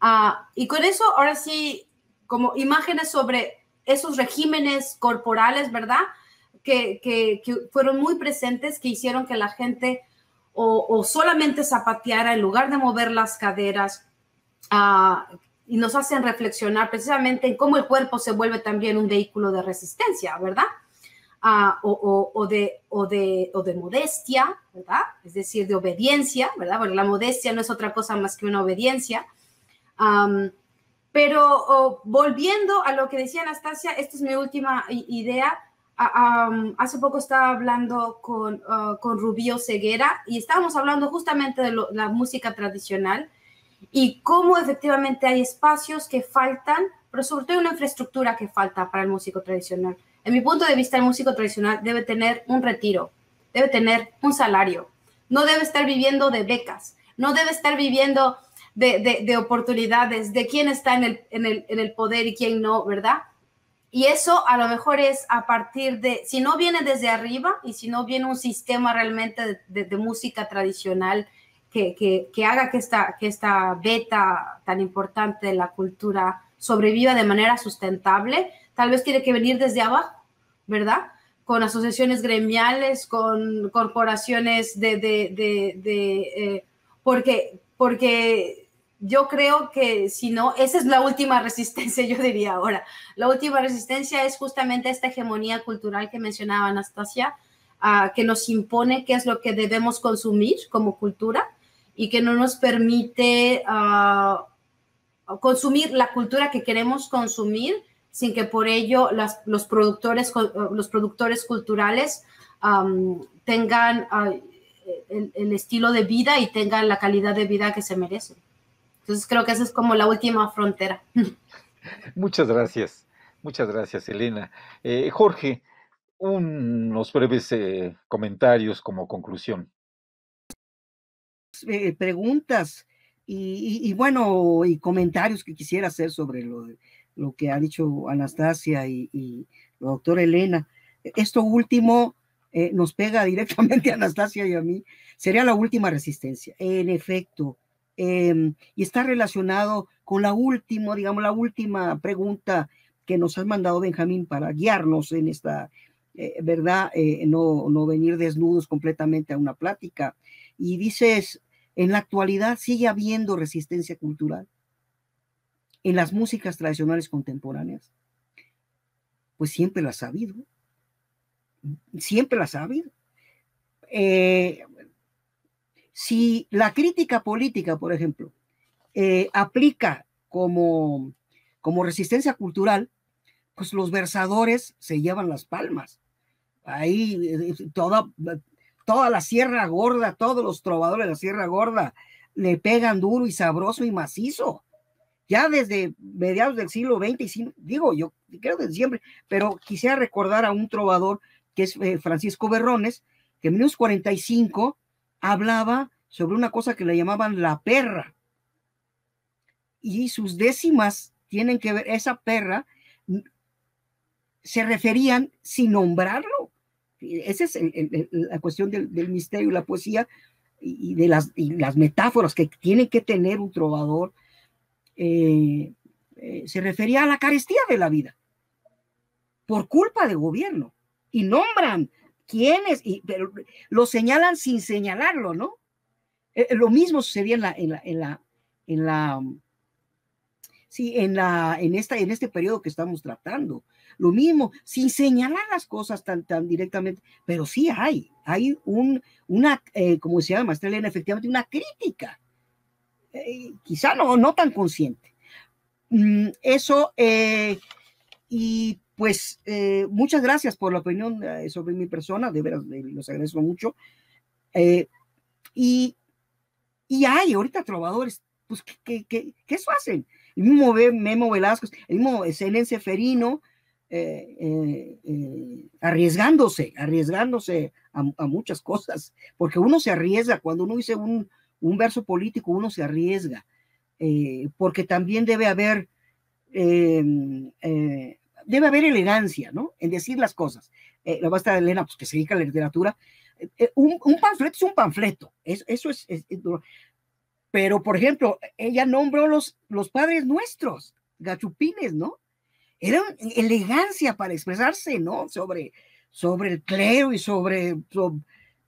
[SPEAKER 1] Ah, y con eso, ahora sí, como imágenes sobre esos regímenes corporales, ¿verdad? Que, fueron muy presentes, que hicieron que la gente o, solamente zapateara en lugar de mover las caderas. Ah, y nos hacen reflexionar precisamente en cómo el cuerpo se vuelve también un vehículo de resistencia, ¿verdad? Ah, o, de, o, de, o de modestia, ¿verdad? Es decir, de obediencia, ¿verdad? Bueno, la modestia no es otra cosa más que una obediencia. pero volviendo a lo que decía Anastasia, esta es mi última idea. hace poco estaba hablando con, ah, con Rubío Ceguera y estábamos hablando justamente de la música tradicional y cómo efectivamente hay espacios que faltan, pero sobre todo una infraestructura que falta para el músico tradicional. En mi punto de vista, el músico tradicional debe tener un retiro, debe tener un salario, no debe estar viviendo de becas, no debe estar viviendo de, oportunidades, de quién está en el, poder y quién no, ¿verdad? Y eso a lo mejor es a partir de, si no viene desde arriba y si no viene un sistema realmente de, música tradicional que, que, que, haga que esta, que esta beta tan importante de la cultura sobreviva de manera sustentable, tal vez tiene que venir desde abajo, ¿verdad? Con asociaciones gremiales, con corporaciones de... de, de, eh, porque, porque yo creo que si no, esa es la última resistencia, yo diría ahora. La última resistencia es justamente esta hegemonía cultural que mencionaba Anastasia, ah, que nos impone qué es lo que debemos consumir como cultura y que no nos permite ah, consumir la cultura que queremos consumir sin que por ello los, productores, eh, los productores culturales tengan el, estilo de vida y tengan la calidad de vida que se merecen. Entonces creo que esa es como la última frontera.
[SPEAKER 2] Muchas gracias, muchas gracias Elena. Eh, Jorge, unos breves eh, comentarios como conclusión.
[SPEAKER 4] preguntas y, bueno, y comentarios que quisiera hacer sobre lo lo que ha dicho Anastasia y, y la doctora Elena. E, esto último eh, nos pega directamente a Anastasia y a mí. Sería la última resistencia, en efecto. Em, y está relacionado con la última, digamos, la última pregunta que nos ha mandado, Benjamín, para guiarnos en esta, eh, ¿verdad? Eh, no, no venir desnudos completamente a una plática. Y dices, en la actualidad sigue habiendo resistencia cultural en las músicas tradicionales contemporáneas? Pues siempre las ha habido. Siempre las ha habido. Eh, si la crítica política, por ejemplo, eh, aplica como, como resistencia cultural, pues los versadores se llevan las palmas. Ahí eh, toda, toda la Sierra Gorda, todos los trovadores de la Sierra Gorda le pegan duro y sabroso y macizo ya desde mediados del siglo XX, digo yo creo desde siempre, pero quisiera recordar a un trovador que es eh, Francisco Berrones, que en 1945 hablaba sobre una cosa que le llamaban la perra. Y sus décimas tienen que ver, esa perra, mm, se referían sin nombrarlo. Esa es la cuestión del, misterio y la poesía y, de las, y las metáforas que tiene que tener un trovador eh, eh, se refería a la carestía de la vida por culpa del gobierno y nombran quiénes, y, pero lo señalan sin señalarlo, ¿no? Eh, lo mismo sucedía en la, en la, en la, en la sí, en la, en esta, en este periodo que estamos tratando. Lo mismo, sin señalar las cosas tan, tan directamente, pero sí hay, hay un, una, como decía llama efectivamente una crítica eh, quizá no, no tan consciente. Mm, eso, eh, y pues eh, muchas gracias por la opinión sobre mi persona, de veras los agradezco mucho. y, y hay ahorita trovadores, pues, ¿qué, eso hacen? El mismo Memo Velasco, el mismo Selen Ferino, arriesgándose, arriesgándose a, a, muchas cosas, porque uno se arriesga cuando uno dice un, un verso político uno se arriesga, eh, porque también debe haber, em, eh, debe haber elegancia, ¿no? En decir las cosas. Eh, la basta de Elena, pues que se dedica a la literatura. Un, panfleto es un panfleto, eso es, Pero, por ejemplo, ella nombró los, los padres nuestros, gachupines, ¿no? Era elegancia para expresarse, ¿no? Sobre, sobre el clero y sobre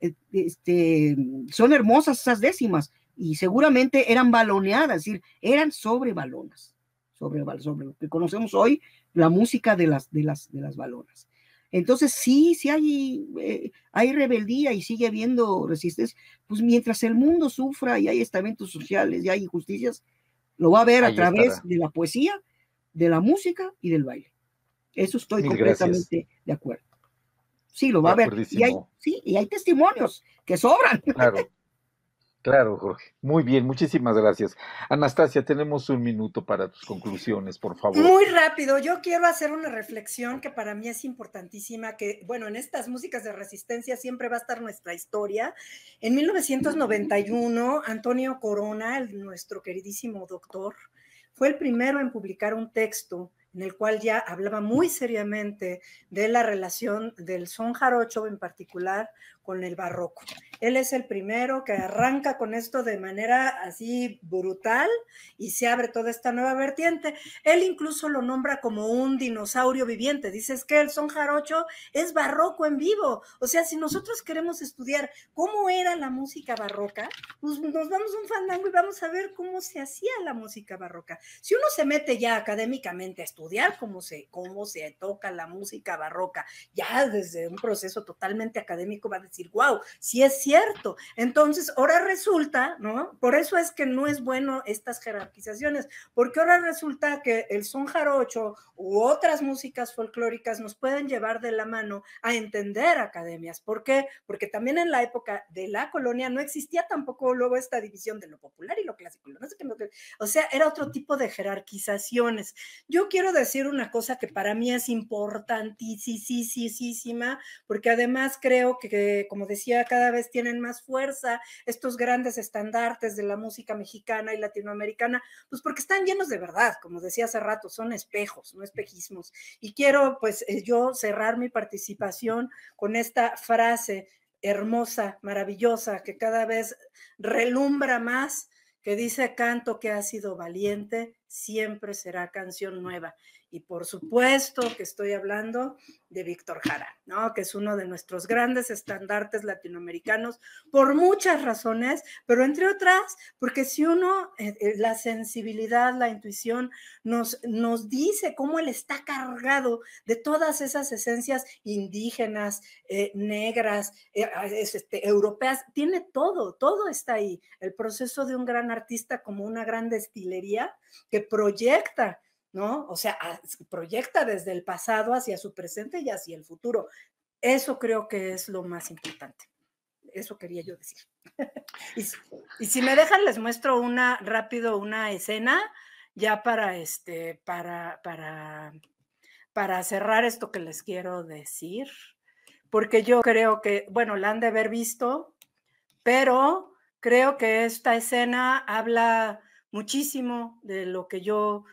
[SPEAKER 4] eh, este, son hermosas esas décimas y seguramente eran baloneadas, decir, eran sobre balonas, sobre, sobre lo que conocemos hoy, la música de las, de las, de las balonas. Entonces, sí, sí eh, hay, rebeldía y sigue habiendo resistencia. Pues mientras el mundo sufra y hay estamentos sociales y hay injusticias, lo va a ver a través de la poesía, de la música y del baile. Eso estoy completamente de acuerdo sí lo va a ver. Y hay, sí, y hay testimonios que sobran. Claro.
[SPEAKER 2] Claro, Jorge. Muy bien, muchísimas gracias. Anastasia, tenemos un minuto para tus conclusiones, por favor. Muy
[SPEAKER 3] rápido, yo quiero hacer una reflexión que para mí es importantísima, que bueno, en estas músicas de resistencia siempre va a estar nuestra historia. En 1991, Antonio Corona, nuestro queridísimo doctor, fue el primero en publicar un texto en el cual ya hablaba muy seriamente de la relación del son jarocho en particular con el barroco. Él es el primero que arranca con esto de manera así brutal y se abre toda esta nueva vertiente. Él incluso lo nombra como un dinosaurio viviente. Dices que el son jarocho es barroco en vivo. O sea, si nosotros queremos estudiar cómo era la música barroca, pues nos vamos a un fandango y vamos a ver cómo se hacía la música barroca. Si uno se mete ya académicamente a estudiar cómo se, cómo se toca la música barroca, ya desde un proceso totalmente académico va a decir, decir, wow, sí es cierto. Entonces, ahora resulta, ¿no? Por eso es que no es bueno estas jerarquizaciones, porque ahora resulta que el son jarocho u otras músicas folclóricas nos pueden llevar de la mano a entender academias. ¿Por qué? Porque también en la época de la colonia no existía tampoco luego esta división de lo popular y lo clásico. o sea, era otro tipo de jerarquizaciones. Yo quiero decir una cosa que para mí es importantísima, porque además creo que como decía, cada vez tienen más fuerza estos grandes estandartes de la música mexicana y latinoamericana, pues porque están llenos de verdad, como decía hace rato, son espejos, no espejismos. Y quiero, pues, eh, yo cerrar mi participación con esta frase hermosa, maravillosa, que cada vez relumbra más, que dice Canto que ha sido valiente, siempre será canción nueva. Y por supuesto que estoy hablando de Víctor Jara, ¿no? Que es uno de nuestros grandes estandartes latinoamericanos por muchas razones, pero entre otras, porque si uno, eh, eh, la sensibilidad, la intuición, nos, nos dice cómo él está cargado de todas esas esencias indígenas, eh, negras, este, europeas, tiene todo, todo está ahí. El proceso de un gran artista como una gran destilería que proyecta ¿no? O sea, proyecta desde el pasado hacia su presente y hacia el futuro. Eso creo que es lo más importante. Eso quería yo decir. y, si me dejan, les muestro una rápido una escena ya para este, para, para, para cerrar esto que les quiero decir. Porque yo creo que, bueno, la han de haber visto, pero creo que esta escena habla muchísimo de lo que yo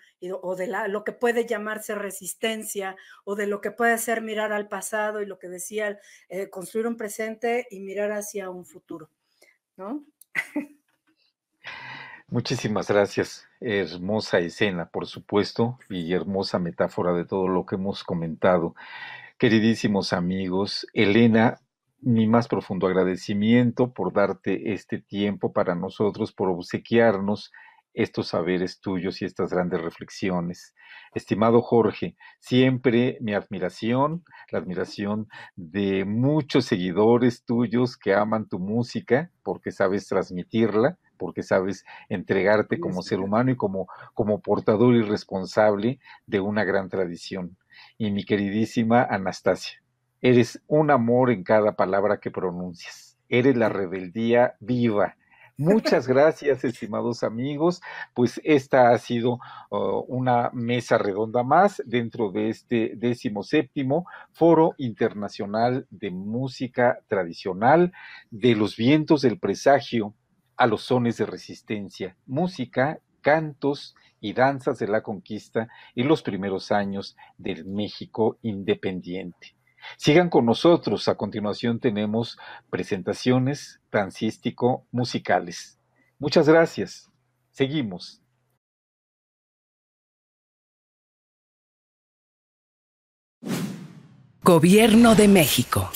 [SPEAKER 3] o de la, lo que puede llamarse resistencia, o de lo que puede ser mirar al pasado y lo que decía, eh, construir un presente y mirar hacia un futuro, ¿no?
[SPEAKER 2] Muchísimas gracias. Hermosa escena, por supuesto, y hermosa metáfora de todo lo que hemos comentado. Queridísimos amigos, Elena, mi más profundo agradecimiento por darte este tiempo para nosotros, por obsequiarnos estos saberes tuyos y estas grandes reflexiones. Estimado Jorge, siempre mi admiración, la admiración de muchos seguidores tuyos que aman tu música porque sabes transmitirla, porque sabes entregarte como ser humano y como, portador y responsable de una gran tradición. Y mi queridísima Anastasia, eres un amor en cada palabra que pronuncias. Eres la rebeldía viva, Muchas gracias, estimados amigos. Pues esta ha sido oh, una mesa redonda más dentro de este décimo séptimo Foro Internacional de Música Tradicional de los Vientos del Presagio a los Sones de Resistencia, Música, Cantos y Danzas de la Conquista y los primeros años del México independiente. Sigan con nosotros. A continuación tenemos presentaciones transístico-musicales. Muchas gracias. Seguimos.
[SPEAKER 4] Gobierno de México.